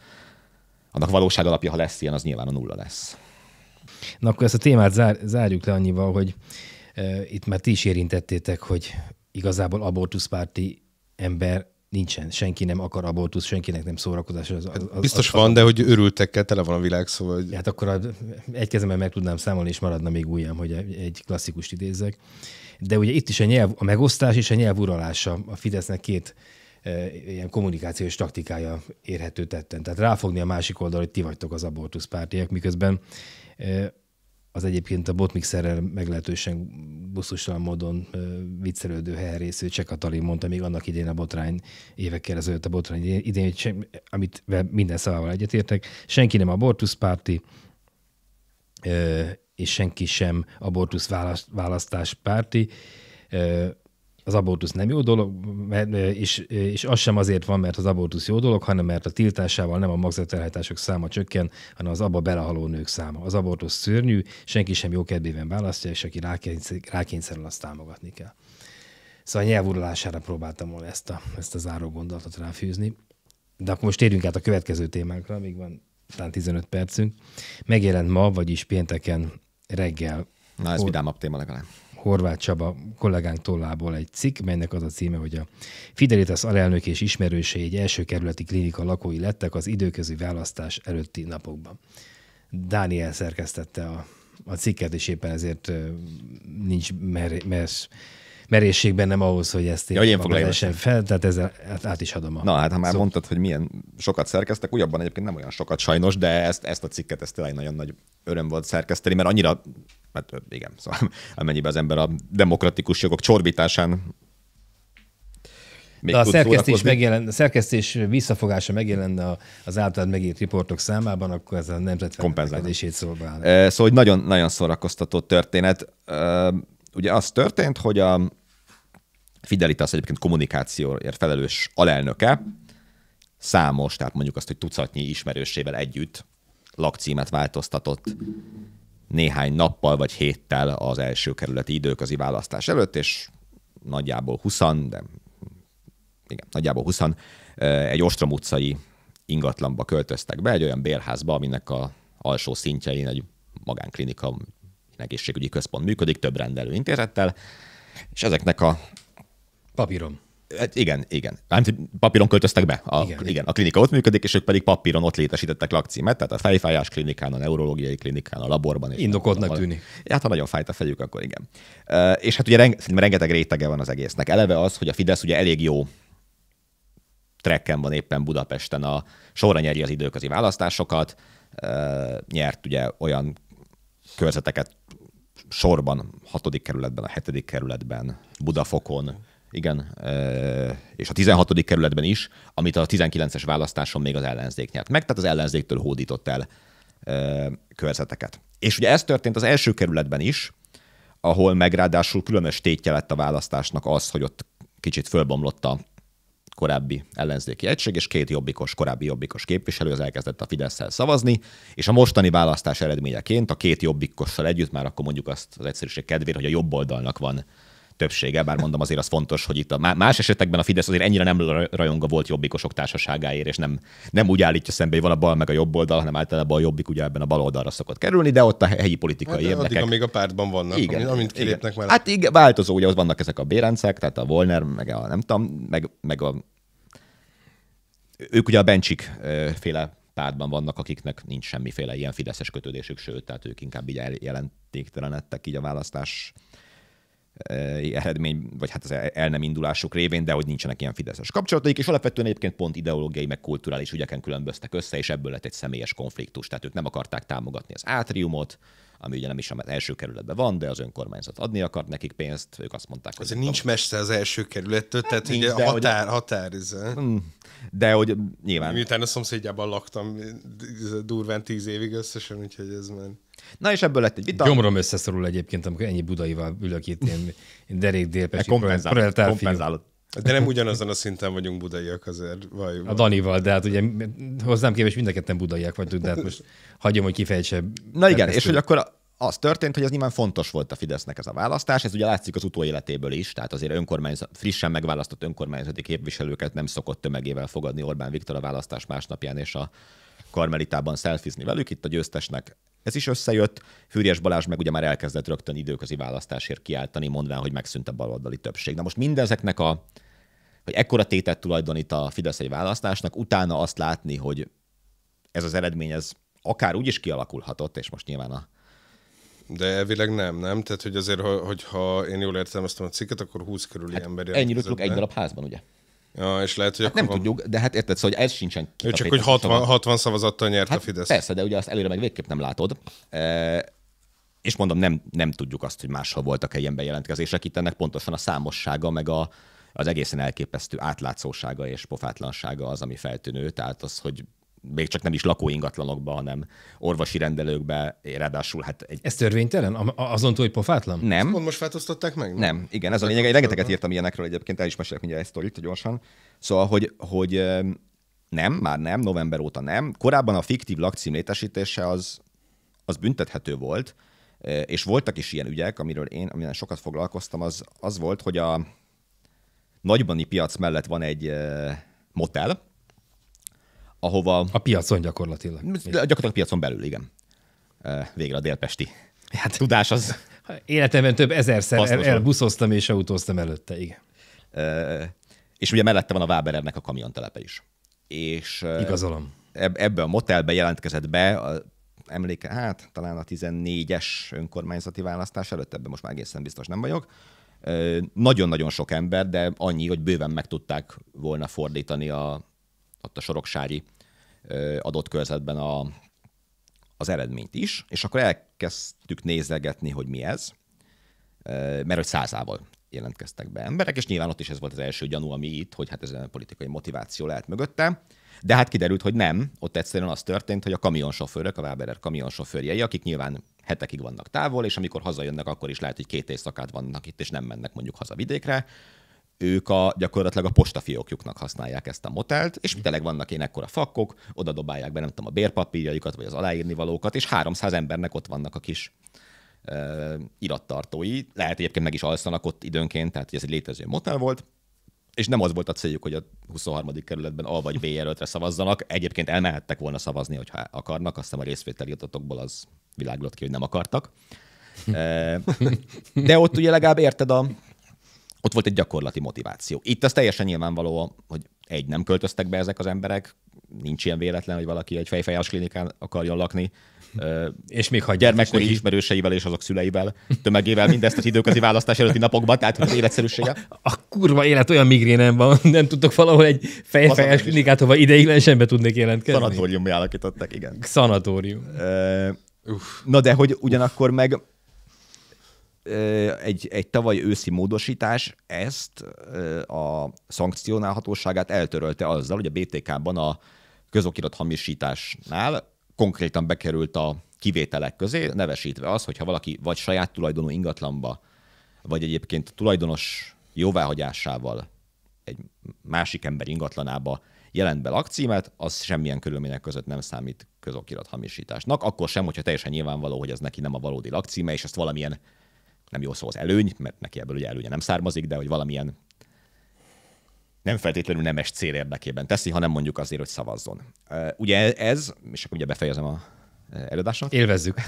annak valóság alapja, ha lesz ilyen, az nyilván a nulla lesz. Na akkor ezt a témát zár, zárjuk le annyival, hogy e, itt már ti is érintettétek, hogy igazából abortuszpárti ember nincsen, senki nem akar abortusz, senkinek nem szórakozás. Az, az, az, Biztos az, van, de hogy örültekkel tele van a világ, szóval... Hogy... Hát akkor a, egy kezemben meg tudnám számolni, és maradna még újjam, hogy egy klasszikust idézzek. De ugye itt is a, nyelv, a megosztás és a nyelv uralása a Fidesznek két e, ilyen kommunikációs taktikája érhető tetten. Tehát ráfogni a másik oldal, hogy ti vagytok az abortuszpártiak, miközben az egyébként a botmixerrel meglehetősen busztustalan módon viccelődő herésző Cseh Katalin mondta még annak idén a botrány, évekkel ezelőtt a botrány idén, amit minden szavával egyetértek, senki nem abortuszpárti, és senki sem abortusz párti az abortusz nem jó dolog, és, és az sem azért van, mert az abortusz jó dolog, hanem mert a tiltásával nem a magzaterhajtások száma csökken, hanem az abba belehaló nők száma. Az abortusz szörnyű, senki sem jó kedvében választja, és aki rákényszerül, azt támogatni kell. Szóval a nyelvurulására próbáltam volna ezt a, ezt a záró gondolatot ráfűzni. De akkor most térjünk át a következő témánkra, még van talán 15 percünk. Megjelent ma, vagyis pénteken reggel. Na ez vidámabb téma legalább. Horváth Csaba kollégánk tollából egy cikk, melynek az a címe, hogy a Fidelitas alelnök és ismerősei egy első kerületi klinika lakói lettek az időközi választás előtti napokban. Dániel szerkesztette a, a cikket, és éppen ezért nincs mer, mer merészség bennem ahhoz, hogy ezt ja, én teljesen fel, tehát ezzel hát át is adom. A Na hát, ha már szót. mondtad, hogy milyen sokat szerkeztek, újabban egyébként nem olyan sokat sajnos, de ezt, ezt a cikket, ezt tényleg nagyon nagy öröm volt szerkeszteni, mert annyira, mert hát, igen, szóval amennyiben az ember a demokratikus jogok csorbításán még a szerkesztés, megjelen, a szerkesztés visszafogása megjelenne az általad megírt riportok számában, akkor ez a nemzetfelemelkedését szolgálna. Szóval, hogy nagyon, nagyon szórakoztató történet ugye az történt, hogy a Fidelitas egyébként kommunikációért felelős alelnöke számos, tehát mondjuk azt, hogy tucatnyi ismerősével együtt lakcímet változtatott néhány nappal vagy héttel az első kerületi időközi választás előtt, és nagyjából 20, de igen, nagyjából 20 egy Ostrom utcai ingatlanba költöztek be, egy olyan bérházba, aminek a alsó szintjein egy magánklinika egészségügyi központ működik több rendelő intézettel, és ezeknek a... Papíron. Hát igen, igen. Nem, papíron költöztek be. A, igen, igen, a klinika ott működik, és ők pedig papíron ott létesítettek lakcímet, tehát a fejfájás klinikán, a neurológiai klinikán, a laborban. Indokoltnak ahol... tűnik. Hát, ha nagyon fájt a fejük, akkor igen. És hát ugye rengeteg rétege van az egésznek. Eleve az, hogy a Fidesz ugye elég jó trekken van éppen Budapesten, a sorra nyeri az időközi választásokat, nyert ugye olyan körzeteket sorban, hatodik kerületben, a hetedik kerületben, Budafokon, igen, és a 16. kerületben is, amit a 19-es választáson még az ellenzék nyert meg, tehát az ellenzéktől hódított el körzeteket. És ugye ez történt az első kerületben is, ahol meg különös tétje lett a választásnak az, hogy ott kicsit fölbomlott a korábbi ellenzéki egység, és két jobbikos, korábbi jobbikos képviselő az elkezdett a fidesz szavazni, és a mostani választás eredményeként a két jobbikossal együtt, már akkor mondjuk azt az egyszerűség kedvéért, hogy a jobb oldalnak van többsége, bár mondom azért az fontos, hogy itt a más esetekben a Fidesz azért ennyire nem rajonga volt jobbikosok társaságáért, és nem, nem úgy állítja szembe, hogy van a bal meg a jobb oldal, hanem általában a jobbik ugye ebben a bal oldalra szokott kerülni, de ott a helyi politikai hát, érdekek. Addig, amíg a pártban vannak, igen, amint, amint kilépnek igen. már. Hát igen, változó, ugye ott vannak ezek a bérencek, tehát a Volner, meg a nem tudom, meg, meg a ők ugye a Bencsik féle pártban vannak, akiknek nincs semmiféle ilyen fideszes kötődésük, sőt, tehát ők inkább így jelentéktelenedtek így a választás Eh, eredmény, vagy hát az el nem indulásuk révén, de hogy nincsenek ilyen fideszes kapcsolataik, és alapvetően egyébként pont ideológiai, meg kulturális ügyeken különböztek össze, és ebből lett egy személyes konfliktus. Tehát ők nem akarták támogatni az átriumot, ami ugye nem is az első kerületben van, de az önkormányzat adni akart nekik pénzt, ők azt mondták, hogy... Ez nincs a... messze az első kerülettől, hát, tehát nincs, ugye a határ, hogy... határ, ez. Hmm. De hogy nyilván... Miután a szomszédjában laktam eh, durván tíz évig összesen, úgyhogy ez már... Na és ebből lett egy vita. Gyomrom összeszorul egyébként, amikor ennyi budaival ülök itt, én, derék délpesti kompenzálod, De nem ugyanazon a szinten vagyunk budaiak azért. vagy. A Danival, de hát ugye hozzám képest mind a ketten budaiak vagyunk, de hát most hagyom, hogy kifejtse. Na igen, és hogy akkor az történt, hogy ez nyilván fontos volt a Fidesznek ez a választás, ez ugye látszik az utóéletéből is, tehát azért önkormányzat, frissen megválasztott önkormányzati képviselőket nem szokott tömegével fogadni Orbán Viktor a választás másnapján, és a Karmelitában szelfizni velük, itt a győztesnek ez is összejött. Fűrjes Balázs meg ugye már elkezdett rögtön időközi választásért kiáltani, mondván, hogy megszűnt a baloldali többség. Na most mindezeknek a hogy ekkora tétet tulajdonít a Fidesz egy választásnak, utána azt látni, hogy ez az eredmény, ez akár úgy is kialakulhatott, és most nyilván a de elvileg nem, nem? Tehát, hogy azért, hogyha én jól értelmeztem a cikket, akkor 20 körüli hát ember Ennyi tudok egy darab házban, ugye? Ja, és lehet, hogy hát nem van... tudjuk, de hát érted, szóval ez sincsen Ő csak, hogy 60, 60 szavazattal nyert hát a Fidesz. Persze, de ugye azt előre meg végképp nem látod. E- és mondom, nem, nem tudjuk azt, hogy máshol voltak-e ilyen bejelentkezések. Itt ennek pontosan a számossága, meg a, az egészen elképesztő átlátszósága és pofátlansága az, ami feltűnő. Tehát az, hogy még csak nem is lakóingatlanokba, hanem orvosi rendelőkbe, ráadásul hát egy... Ez törvénytelen? Azon túl, hogy pofátlan? Nem. Ezt most változtatták meg? Nem, nem. igen, ez a lényeg. Én rengeteget írtam ilyenekről egyébként, el is mesélek mindjárt ezt sztorit gyorsan. Szóval, hogy, hogy nem, már nem, november óta nem. Korábban a fiktív lakcím létesítése az, az büntethető volt, e, és voltak is ilyen ügyek, amiről én, amiről sokat foglalkoztam, az, az volt, hogy a nagybani piac mellett van egy e, motel, ahova... A piacon gyakorlatilag. Gyakorlatilag piacon belül, igen. Végre a délpesti hát, tudás az... Életemben több ezerszer el, elbuszoztam és autóztam előtte, igen. És ugye mellette van a Waberernek a kamiontelepe is. És Igazolom. Ebbe a motelbe jelentkezett be, a, emléke, hát talán a 14-es önkormányzati választás előtt, ebben most már egészen biztos nem vagyok, nagyon-nagyon sok ember, de annyi, hogy bőven meg tudták volna fordítani a, ott a soroksári adott körzetben a, az eredményt is, és akkor elkezdtük nézegetni, hogy mi ez, mert hogy százával jelentkeztek be emberek, és nyilván ott is ez volt az első gyanú, ami itt, hogy hát ez politikai motiváció lehet mögötte, de hát kiderült, hogy nem, ott egyszerűen az történt, hogy a kamionsofőrök, a Waberer kamionsofőrjei, akik nyilván hetekig vannak távol, és amikor hazajönnek, akkor is lehet, hogy két éjszakát vannak itt, és nem mennek mondjuk haza vidékre, ők a, gyakorlatilag a postafiókjuknak használják ezt a motelt, és tényleg vannak én ekkora fakkok, oda dobálják be, nem tudom, a bérpapírjaikat, vagy az aláírnivalókat, és 300 embernek ott vannak a kis ö, irattartói. Lehet egyébként meg is alszanak ott időnként, tehát hogy ez egy létező motel volt, és nem az volt a céljuk, hogy a 23. kerületben A vagy B jelöltre szavazzanak. Egyébként elmehettek volna szavazni, hogyha akarnak, aztán a részvételi adatokból az világlott ki, hogy nem akartak. De ott ugye legalább érted a, ott volt egy gyakorlati motiváció. Itt az teljesen nyilvánvaló, hogy egy, nem költöztek be ezek az emberek, nincs ilyen véletlen, hogy valaki egy fejfejás klinikán akarjon lakni. és még ha gyermekkori neki. ismerőseivel és azok szüleivel, tömegével mindezt az időközi választás előtti napokban, tehát az életszerűsége. A, a kurva élet olyan migrénem van, nem tudtok valahol egy fejfejás klinikát, hova ideiglenesen be tudnék jelentkezni. Szanatóriummi alakítottak, igen. Szanatórium. Na de hogy ugyanakkor meg egy, egy tavaly őszi módosítás ezt a szankcionálhatóságát eltörölte azzal, hogy a BTK-ban a közokirat hamisításnál konkrétan bekerült a kivételek közé, nevesítve az, hogyha valaki vagy saját tulajdonú ingatlanba, vagy egyébként tulajdonos jóváhagyásával egy másik ember ingatlanába jelent be lakcímet, az semmilyen körülmények között nem számít közokirat hamisításnak, akkor sem, hogyha teljesen nyilvánvaló, hogy ez neki nem a valódi lakcíme, és ezt valamilyen nem jó szó az előny, mert neki ebből ugye előnye nem származik, de hogy valamilyen nem feltétlenül nemes cél érdekében teszi, hanem mondjuk azért, hogy szavazzon. Ugye ez, és akkor ugye befejezem a előadásomat. Élvezzük.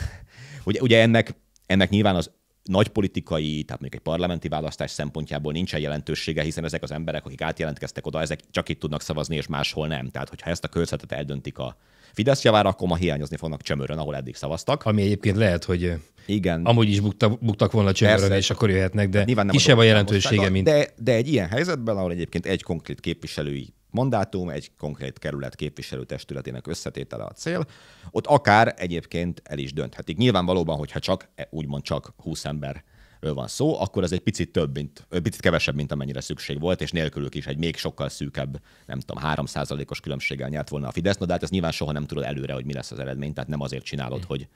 Ugye, ugye ennek, ennek nyilván az nagy politikai, tehát mondjuk egy parlamenti választás szempontjából nincsen jelentősége, hiszen ezek az emberek, akik átjelentkeztek oda, ezek csak itt tudnak szavazni, és máshol nem. Tehát, hogyha ezt a körzetet eldöntik a Fidesz javára, akkor ma hiányozni fognak csömörön, ahol eddig szavaztak. Ami egyébként lehet, hogy igen. Amúgy is bukta, buktak volna csömörön, és akkor jöhetnek, de hát nem kisebb a jelentősége, mint... De, de egy ilyen helyzetben, ahol egyébként egy konkrét képviselői mandátum, egy konkrét kerület képviselőtestületének összetétele a cél, ott akár egyébként el is dönthetik. Nyilvánvalóban, hogyha csak, e, úgymond csak 20 ember van szó, akkor ez egy picit több, mint, picit kevesebb, mint amennyire szükség volt, és nélkülük is egy még sokkal szűkebb, nem tudom, 3%-os különbséggel nyert volna a Fidesz, no, de hát ez nyilván soha nem tudod előre, hogy mi lesz az eredmény, tehát nem azért csinálod, hogy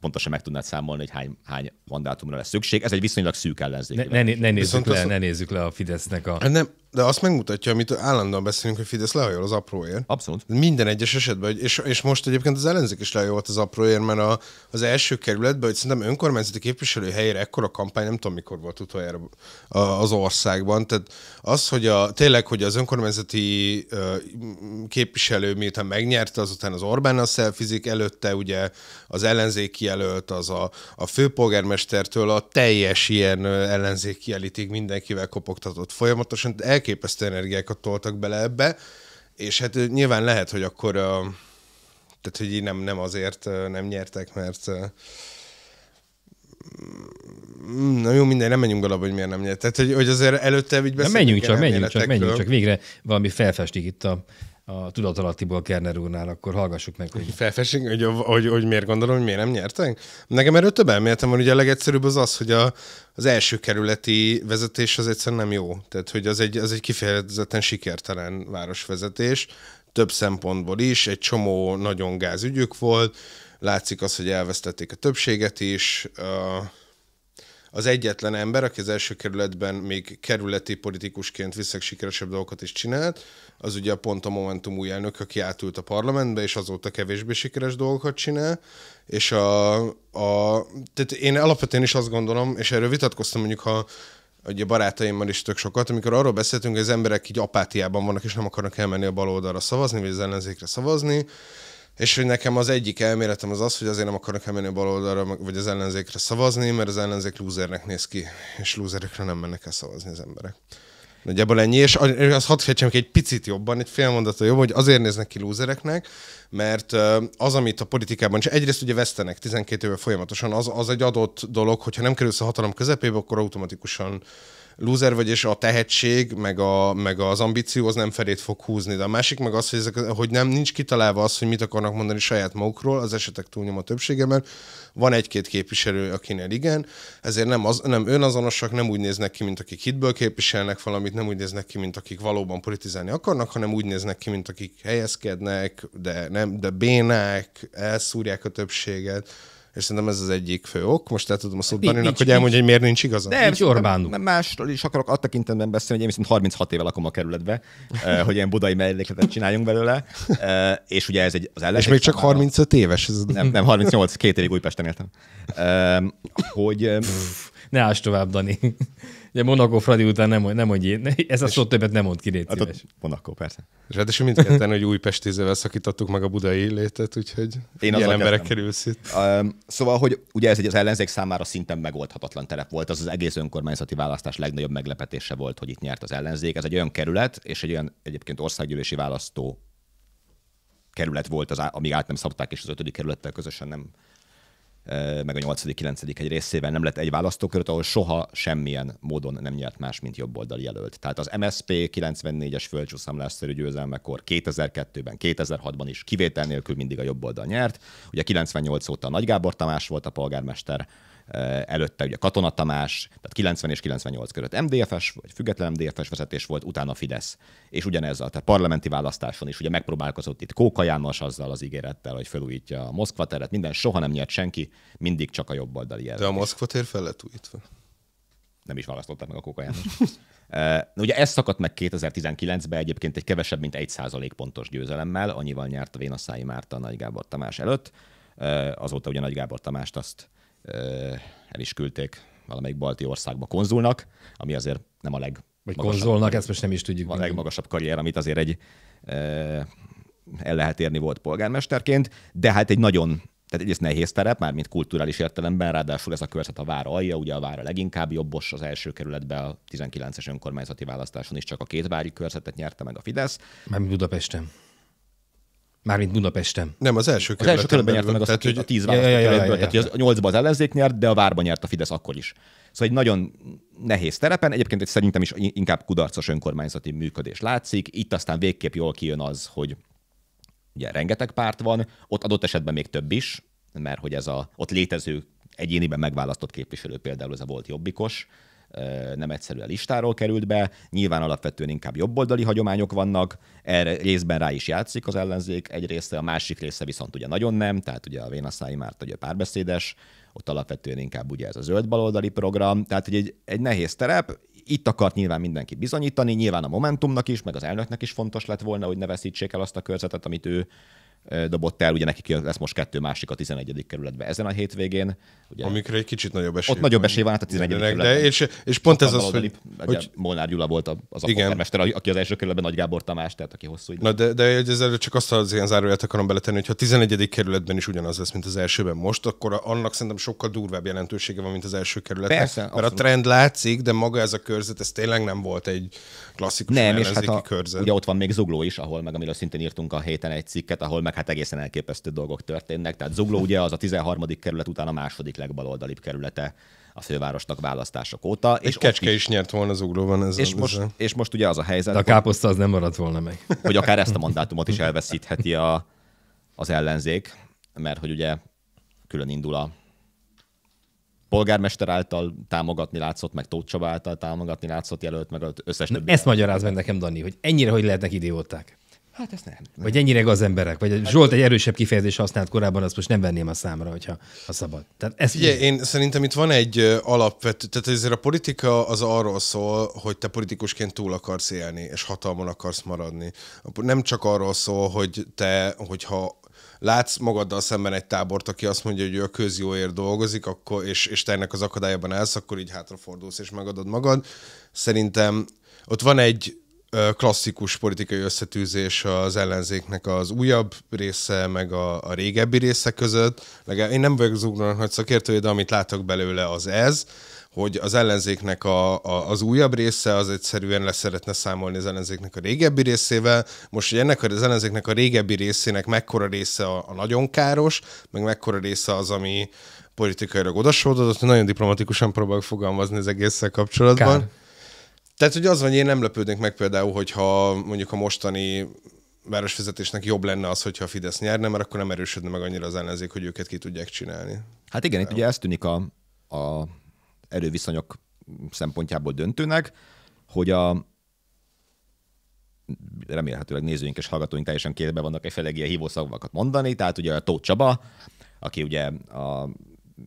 pontosan meg tudnád számolni, hogy hány, hány mandátumra lesz szükség. Ez egy viszonylag szűk ellenzék. Ne, ne, ne, nézzük, le, ne nézzük le a Fidesznek a... Hát nem, de azt megmutatja, amit állandóan beszélünk, hogy Fidesz lehajol az apróért. Abszolút. Minden egyes esetben, és, és most egyébként az ellenzék is lehajolt az apróért, mert a, az első kerületben, hogy szerintem önkormányzati képviselő helyére ekkora kampány, nem tudom mikor volt utoljára az országban. Tehát az, hogy a, tényleg, hogy az önkormányzati képviselő miután megnyerte, azután az Orbán a szelfizik, előtte ugye az ellenzéki jelölt, az a, a főpolgármestertől a teljes ilyen ellenzéki elitig mindenkivel kopogtatott folyamatosan. El elképesztő energiákat toltak bele ebbe, és hát nyilván lehet, hogy akkor tehát, hogy így nem, nem azért nem nyertek, mert mm, Na jó, minden, nem menjünk bele, hogy miért nem nyert. Tehát, hogy, hogy azért előtte így beszélünk. menjünk csak, menjünk csak, menjünk csak. Végre valami felfestik itt a a tudatalattiból Kerner úrnál, akkor hallgassuk meg. Hogy... Felfessünk, hogy, hogy, hogy, miért gondolom, hogy miért nem nyertek? Nekem erről több elméletem van, ugye a legegyszerűbb az az, hogy a, az első kerületi vezetés az egyszerűen nem jó. Tehát, hogy az egy, az egy kifejezetten sikertelen városvezetés, több szempontból is, egy csomó nagyon gáz ügyük volt, látszik az, hogy elvesztették a többséget is, uh, az egyetlen ember, aki az első kerületben még kerületi politikusként visszak sikeresebb dolgokat is csinált, az ugye pont a Momentum új elnök, aki átült a parlamentbe, és azóta kevésbé sikeres dolgokat csinál, és a, a tehát én alapvetően is azt gondolom, és erről vitatkoztam mondjuk, ha ugye barátaimmal is tök sokat, amikor arról beszéltünk, hogy az emberek így apátiában vannak, és nem akarnak elmenni a baloldalra szavazni, vagy az ellenzékre szavazni, és hogy nekem az egyik elméletem az az, hogy azért nem akarok elmenni a baloldalra, vagy az ellenzékre szavazni, mert az ellenzék lúzernek néz ki, és lúzerekre nem mennek el szavazni az emberek. Nagyjából ennyi, és azt hadd fejtsem egy picit jobban, egy fél mondata jobb, hogy azért néznek ki lúzereknek, mert az, amit a politikában, és egyrészt ugye vesztenek 12 éve folyamatosan, az, az egy adott dolog, hogyha nem kerülsz a hatalom közepébe, akkor automatikusan lúzer vagy, és a tehetség, meg, a, meg az ambíció az nem felét fog húzni. De a másik meg az, hogy, ezek, hogy nem nincs kitalálva az, hogy mit akarnak mondani saját magukról, az esetek túlnyomó többsége, mert van egy-két képviselő, akinél igen, ezért nem, az, nem önazonosak, nem úgy néznek ki, mint akik hitből képviselnek valamit, nem úgy néznek ki, mint akik valóban politizálni akarnak, hanem úgy néznek ki, mint akik helyezkednek, de, nem, de bénák, elszúrják a többséget és szerintem ez az egyik fő ok. Most el tudom a szót Daninak, hogy elmondja, hogy miért nincs igaza. Nem, nincs Orbán nem, másról is akarok a tekintetben beszélni, hogy én viszont 36 éve lakom a kerületbe, eh, hogy ilyen budai mellékletet csináljunk belőle. Eh, és ugye ez egy az ellenség. És még csak 35 éves. Ez... Nem, nem, 38, két évig Újpesten éltem. Eh, hogy... Ne ás tovább, Dani. Ugye Monaco Fradi után nem, nem mondj, ez a szó többet nem mond ki, légy hát Monaco, persze. És ráadásul hát mindketten, hogy Újpestézővel szakítottuk meg a budai létet, úgyhogy Én ilyen emberek kerülsz itt. Um, szóval, hogy ugye ez egy az ellenzék számára szinten megoldhatatlan telep volt, az az egész önkormányzati választás legnagyobb meglepetése volt, hogy itt nyert az ellenzék. Ez egy olyan kerület, és egy olyan egyébként országgyűlési választó kerület volt, az, amíg át nem szabták, és az ötödik kerülettel közösen nem meg a 8.-9. egy részében nem lett egy választókör, ahol soha semmilyen módon nem nyert más, mint jobboldali jelölt. Tehát az MSP 94-es földcsúszamlásszerű győzelmekor 2002-ben, 2006-ban is kivétel nélkül mindig a jobboldal nyert. Ugye 98 óta Nagy Gábor Tamás volt a polgármester, Eh, előtte ugye Katona Tamás, tehát 90 és 98 között MDFS, vagy független MDFS vezetés volt, utána Fidesz. És ugyanez a tehát parlamenti választáson is ugye megpróbálkozott itt Kóka János azzal az ígérettel, hogy felújítja a Moszkva teret, minden soha nem nyert senki, mindig csak a jobb oldali De a Moszkva tér fel lett újítva nem is választották meg a Kóka János. uh, ugye ez szakadt meg 2019-ben egyébként egy kevesebb, mint 1 pontos győzelemmel, annyival nyert a Vénaszályi Márta Nagy Gábor Tamás előtt. Uh, azóta ugye Nagy Gábor Tamást azt el is küldték valamelyik balti országba konzulnak, ami azért nem a leg vagy konzulnak, ezt most nem is tudjuk. A legmagasabb karrier, amit azért egy el lehet érni volt polgármesterként, de hát egy nagyon tehát egyrészt nehéz terep, már mint kulturális értelemben, ráadásul ez a körzet a vár alja, ugye a vár a leginkább jobbos az első kerületben, a 19-es önkormányzati választáson is csak a két vári körzetet nyerte meg a Fidesz. Már Budapesten. Mármint Budapesten. Nem, az első kerületben. Az első kerületben nyerte meg azt, tehát, hogy a tíz ja, Tehát ja. a nyolcban az ellenzék nyert, de a várban nyert a Fidesz akkor is. Szóval egy nagyon nehéz terepen, egyébként egy szerintem is inkább kudarcos önkormányzati működés látszik. Itt aztán végképp jól kijön az, hogy ugye rengeteg párt van, ott adott esetben még több is, mert hogy ez a ott létező egyéniben megválasztott képviselő például ez a volt jobbikos, nem egyszerűen listáról került be, nyilván alapvetően inkább jobboldali hagyományok vannak, erre részben rá is játszik az ellenzék egy része, a másik része viszont ugye nagyon nem, tehát ugye a Véna Száj ugye párbeszédes, ott alapvetően inkább ugye ez a zöld baloldali program, tehát egy, egy nehéz terep, itt akart nyilván mindenki bizonyítani, nyilván a Momentumnak is, meg az elnöknek is fontos lett volna, hogy ne veszítsék el azt a körzetet, amit ő dobott el, ugye nekik lesz most kettő másik a 11. kerületben ezen a hétvégén. Ugye, Amikre egy kicsit nagyobb esély Ott nagyobb esély van, hát a 11. kerületben. De, és, és pont ez az, az hogy, hogy... Molnár Gyula volt az akkormester, aki az első kerületben Nagy Gábor Tamás, tehát aki hosszú idő. Na de, de ezzel csak azt az ilyen zárójelet akarom beletenni, hogy ha a 11. kerületben is ugyanaz lesz, mint az elsőben most, akkor annak szerintem sokkal durvább jelentősége van, mint az első kerületben. Persze, mert abszolút. a trend látszik, de maga ez a körzet, ez tényleg nem volt egy klasszikus nem, és hát a, körzet. Ugye ott van még Zugló is, ahol meg amiről szintén írtunk a héten egy cikket, ahol meg meg hát egészen elképesztő dolgok történnek. Tehát Zugló ugye az a 13. kerület után a második legbaloldalibb kerülete a fővárosnak választások óta. Egy és kecske is, is nyert volna Zuglóban. Ez és, most, és most ugye az a helyzet... De a káposzta az nem maradt volna meg. Hogy akár ezt a mandátumot is elveszítheti a, az ellenzék, mert hogy ugye külön indul a polgármester által támogatni látszott, meg Tóth Csaba által támogatni látszott jelölt, meg az összes Na, többi. Ezt magyaráz meg nekem, Dani, hogy ennyire hogy lehetnek idióták. Hát ezt nem. Vagy ennyire az emberek, vagy hát Zsolt egy erősebb kifejezés használt korábban, azt most nem venném a számra, hogyha a szabad. Tehát ezt Ugye, én szerintem itt van egy alapvető, tehát ezért a politika az arról szól, hogy te politikusként túl akarsz élni, és hatalmon akarsz maradni. Nem csak arról szól, hogy te, hogyha látsz magaddal szemben egy tábort, aki azt mondja, hogy ő a közjóért dolgozik, akkor, és, és te ennek az akadályában állsz, akkor így hátrafordulsz és megadod magad. Szerintem ott van egy klasszikus politikai összetűzés az ellenzéknek az újabb része, meg a, a régebbi része között. Legalább, én nem vagyok zuglónak hogy szakértője, de amit látok belőle az ez, hogy az ellenzéknek a, a, az újabb része az egyszerűen leszeretne számolni az ellenzéknek a régebbi részével. Most, hogy ennek az ellenzéknek a régebbi részének mekkora része a, a nagyon káros, meg mekkora része az, ami politikailag odasodott, nagyon diplomatikusan próbálok fogalmazni az egésszel kapcsolatban. Kár. Tehát, hogy az van, hogy én nem lepődnék meg például, hogyha mondjuk a mostani városvezetésnek jobb lenne az, hogyha a Fidesz nyerne, mert akkor nem erősödne meg annyira az ellenzék, hogy őket ki tudják csinálni. Hát igen, itt ugye ez tűnik a, a erőviszonyok szempontjából döntőnek, hogy a remélhetőleg nézőink és hallgatóink teljesen képbe vannak, egy felegi hívó mondani, tehát ugye a Tóth Csaba, aki ugye a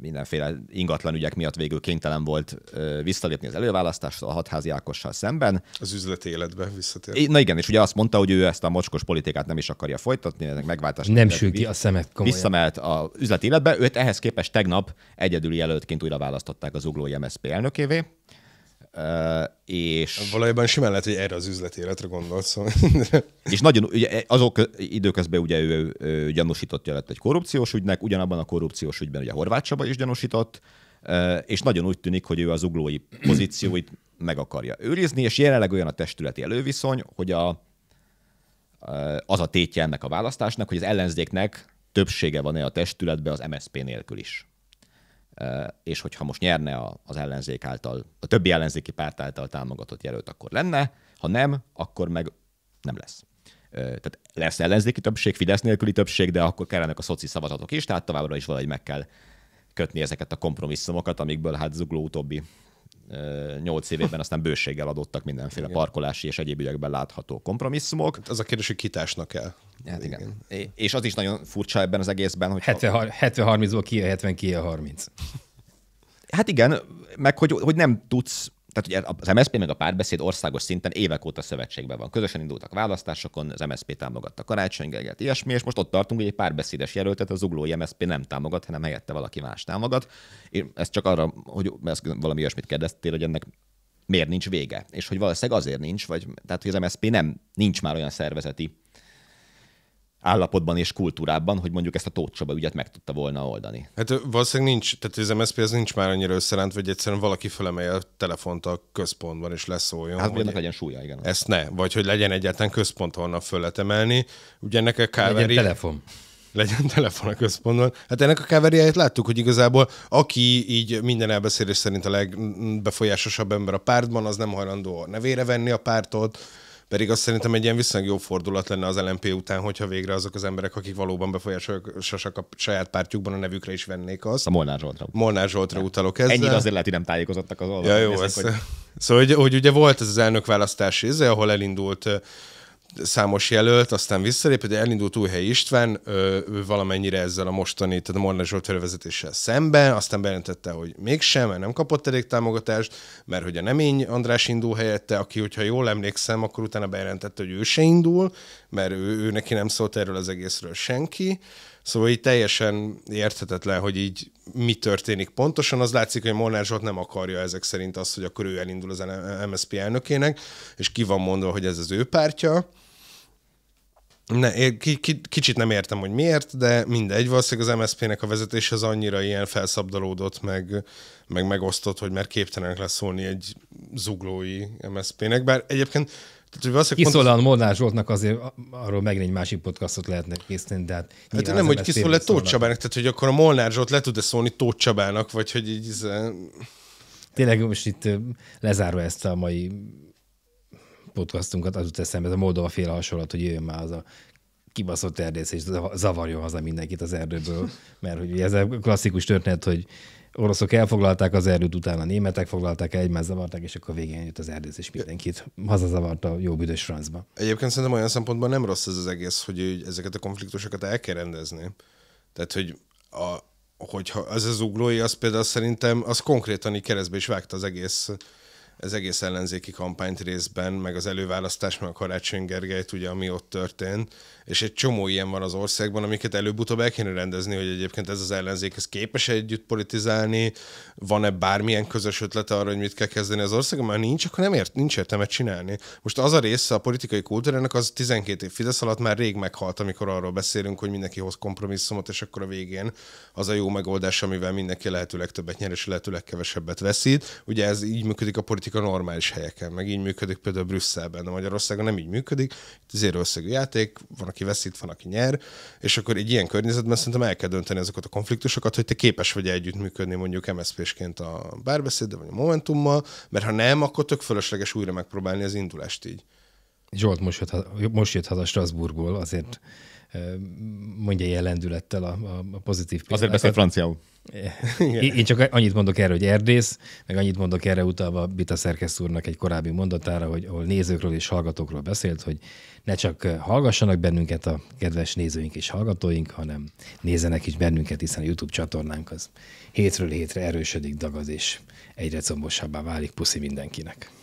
mindenféle ingatlan ügyek miatt végül kénytelen volt visszalépni az előválasztásra a hatházi Ákossal szemben. Az üzleti életbe visszatér. Na igen, és ugye azt mondta, hogy ő ezt a mocskos politikát nem is akarja folytatni, ennek megváltás. Nem sül ki a szemet komolyan. Visszamelt a üzleti életbe, őt ehhez képest tegnap egyedül jelöltként újra választották az uglói MSZP elnökévé és... Valójában simán lehet, hogy erre az életre gondolsz. Szóval- és nagyon, ugye azok időközben ugye ő, ő, ő gyanúsított lett egy korrupciós ügynek, ugyanabban a korrupciós ügyben ugye Horváth Csaba is gyanúsított, és nagyon úgy tűnik, hogy ő az uglói pozícióit meg akarja őrizni, és jelenleg olyan a testületi előviszony, hogy a, az a tétje ennek a választásnak, hogy az ellenzéknek többsége van-e a testületbe az MSZP nélkül is és hogyha most nyerne az ellenzék által, a többi ellenzéki párt által támogatott jelölt, akkor lenne, ha nem, akkor meg nem lesz. Tehát lesz ellenzéki többség, Fidesz nélküli többség, de akkor kellenek a szoci szavazatok is, tehát továbbra is valahogy meg kell kötni ezeket a kompromisszumokat, amikből hát zugló utóbbi nyolc évében aztán bőséggel adottak mindenféle igen. parkolási és egyéb ügyekben látható kompromisszumok. Hát az a kérdés, hogy kitásnak el. Hát igen. igen. és az is nagyon furcsa ebben az egészben, hogy... 70-30-ból ki a 70, ki a 30. Hát igen, meg hogy, hogy nem tudsz tehát ugye az MSZP meg a párbeszéd országos szinten évek óta szövetségben van. Közösen indultak választásokon, az MSZP támogatta Karácsony Gergelyt, ilyesmi, és most ott tartunk, hogy egy párbeszédes jelöltet az uglói MSZP nem támogat, hanem helyette valaki más támogat. És ez csak arra, hogy ezt valami olyasmit kérdeztél, hogy ennek miért nincs vége, és hogy valószínűleg azért nincs, vagy tehát hogy az MSZP nem, nincs már olyan szervezeti állapotban és kultúrában, hogy mondjuk ezt a Tóth Csaba ügyet meg tudta volna oldani. Hát valószínűleg nincs, tehát az MSZP az nincs már annyira összeránt, hogy egyszerűen valaki felemelje a telefont a központban és leszóljon. Hát, hogy legyen súlya, igen. Ezt ne, vagy hogy legyen egyáltalán központ honnan föl lehet emelni. Ugye ennek a káveri... Legyen telefon legyen telefon a központban. Hát ennek a káveriáját láttuk, hogy igazából aki így minden elbeszélés szerint a legbefolyásosabb ember a pártban, az nem hajlandó a nevére venni a pártot, pedig azt szerintem egy ilyen viszonylag jó fordulat lenne az LMP után, hogyha végre azok az emberek, akik valóban befolyásolják a saját pártjukban, a nevükre is vennék azt. A Molnár Zsoltra. Molnár Zsoltra ja. utalok ezzel. Ennyire azért lehet, hogy nem tájékozottak az oldalon. Ja, jó, nézek, ez... hogy... Szóval, hogy, hogy ugye volt ez az elnökválasztás, ez, ahol elindult számos jelölt, aztán visszalépett, elindult Újhely István, ő valamennyire ezzel a mostani, tehát a Morner Zsolt felvezetéssel szemben, aztán bejelentette, hogy mégsem, mert nem kapott elég támogatást, mert hogy a Nemény András indul helyette, aki, hogyha jól emlékszem, akkor utána bejelentette, hogy ő se indul, mert ő, ő neki nem szólt erről az egészről senki. Szóval így teljesen érthetetlen, hogy így mi történik pontosan. Az látszik, hogy Molnár Zsolt nem akarja ezek szerint azt, hogy akkor ő elindul az MSZP elnökének, és ki van mondva, hogy ez az ő pártja. Ne, én k- k- kicsit nem értem, hogy miért, de mindegy. Valószínűleg az MSZP-nek a vezetés az annyira ilyen felszabdalódott, meg, meg megosztott, hogy már képtelenek szólni egy zuglói MSZP-nek. Bár egyébként Kiszólan pont... Molnár Zsoltnak azért arról megint egy másik podcastot lehetne készíteni, de hát, hát nem, hogy kiszól le Tóth Csabának, tehát hogy akkor a Molnár Zsolt le tud-e szólni Tóth Csabának, vagy hogy így... Tényleg most itt lezárva ezt a mai podcastunkat, az jut eszembe, ez a Moldova fél hasonlat, hogy jöjjön már az a kibaszott erdész, és zavarjon haza mindenkit az erdőből, mert hogy ez a klasszikus történet, hogy oroszok elfoglalták az erdőt, utána a németek foglalták el, egymást zavarták, és akkor végén jött az erdész, és mindenkit hazazavarta a jó büdös francba. Egyébként szerintem olyan szempontból nem rossz ez az egész, hogy ezeket a konfliktusokat el kell rendezni. Tehát, hogy a, hogyha az az uglói, az például szerintem, az konkrétan így keresztbe is vágta az egész az egész ellenzéki kampányt részben, meg az előválasztás, meg a Karácsony Gergelyt, ugye, ami ott történt, és egy csomó ilyen van az országban, amiket előbb-utóbb el kéne rendezni, hogy egyébként ez az ellenzék ez képes együtt politizálni, van-e bármilyen közös ötlete arra, hogy mit kell kezdeni az országban, mert nincs, akkor nem ért, nincs értelme csinálni. Most az a része a politikai kultúrának, az 12 év Fidesz alatt már rég meghalt, amikor arról beszélünk, hogy mindenki hoz kompromisszumot, és akkor a végén az a jó megoldás, amivel mindenki lehetőleg többet nyer, és lehetőleg kevesebbet veszít. Ugye ez így működik a politikai játszik a normális helyeken, meg így működik például Brüsszelben, de Magyarországon nem így működik, itt azért összegű játék, van, aki veszít, van, aki nyer, és akkor egy ilyen környezetben szerintem el kell dönteni azokat a konfliktusokat, hogy te képes vagy együttműködni mondjuk MSZP-sként a párbeszéddel vagy a Momentummal, mert ha nem, akkor tök fölösleges újra megpróbálni az indulást így. Zsolt most jött, most jött haza Strasbourgból, azért mondja jelendülettel lendülettel a, a pozitív példákat. Azért beszél franciául. Igen. Én csak annyit mondok erre, hogy erdész, meg annyit mondok erre utalva Bita Szerkesz úrnak egy korábbi mondatára, hogy ahol nézőkről és hallgatókról beszélt, hogy ne csak hallgassanak bennünket a kedves nézőink és hallgatóink, hanem nézenek is bennünket, hiszen a YouTube csatornánk az hétről hétre erősödik, dagad és egyre combosabbá válik. Puszi mindenkinek!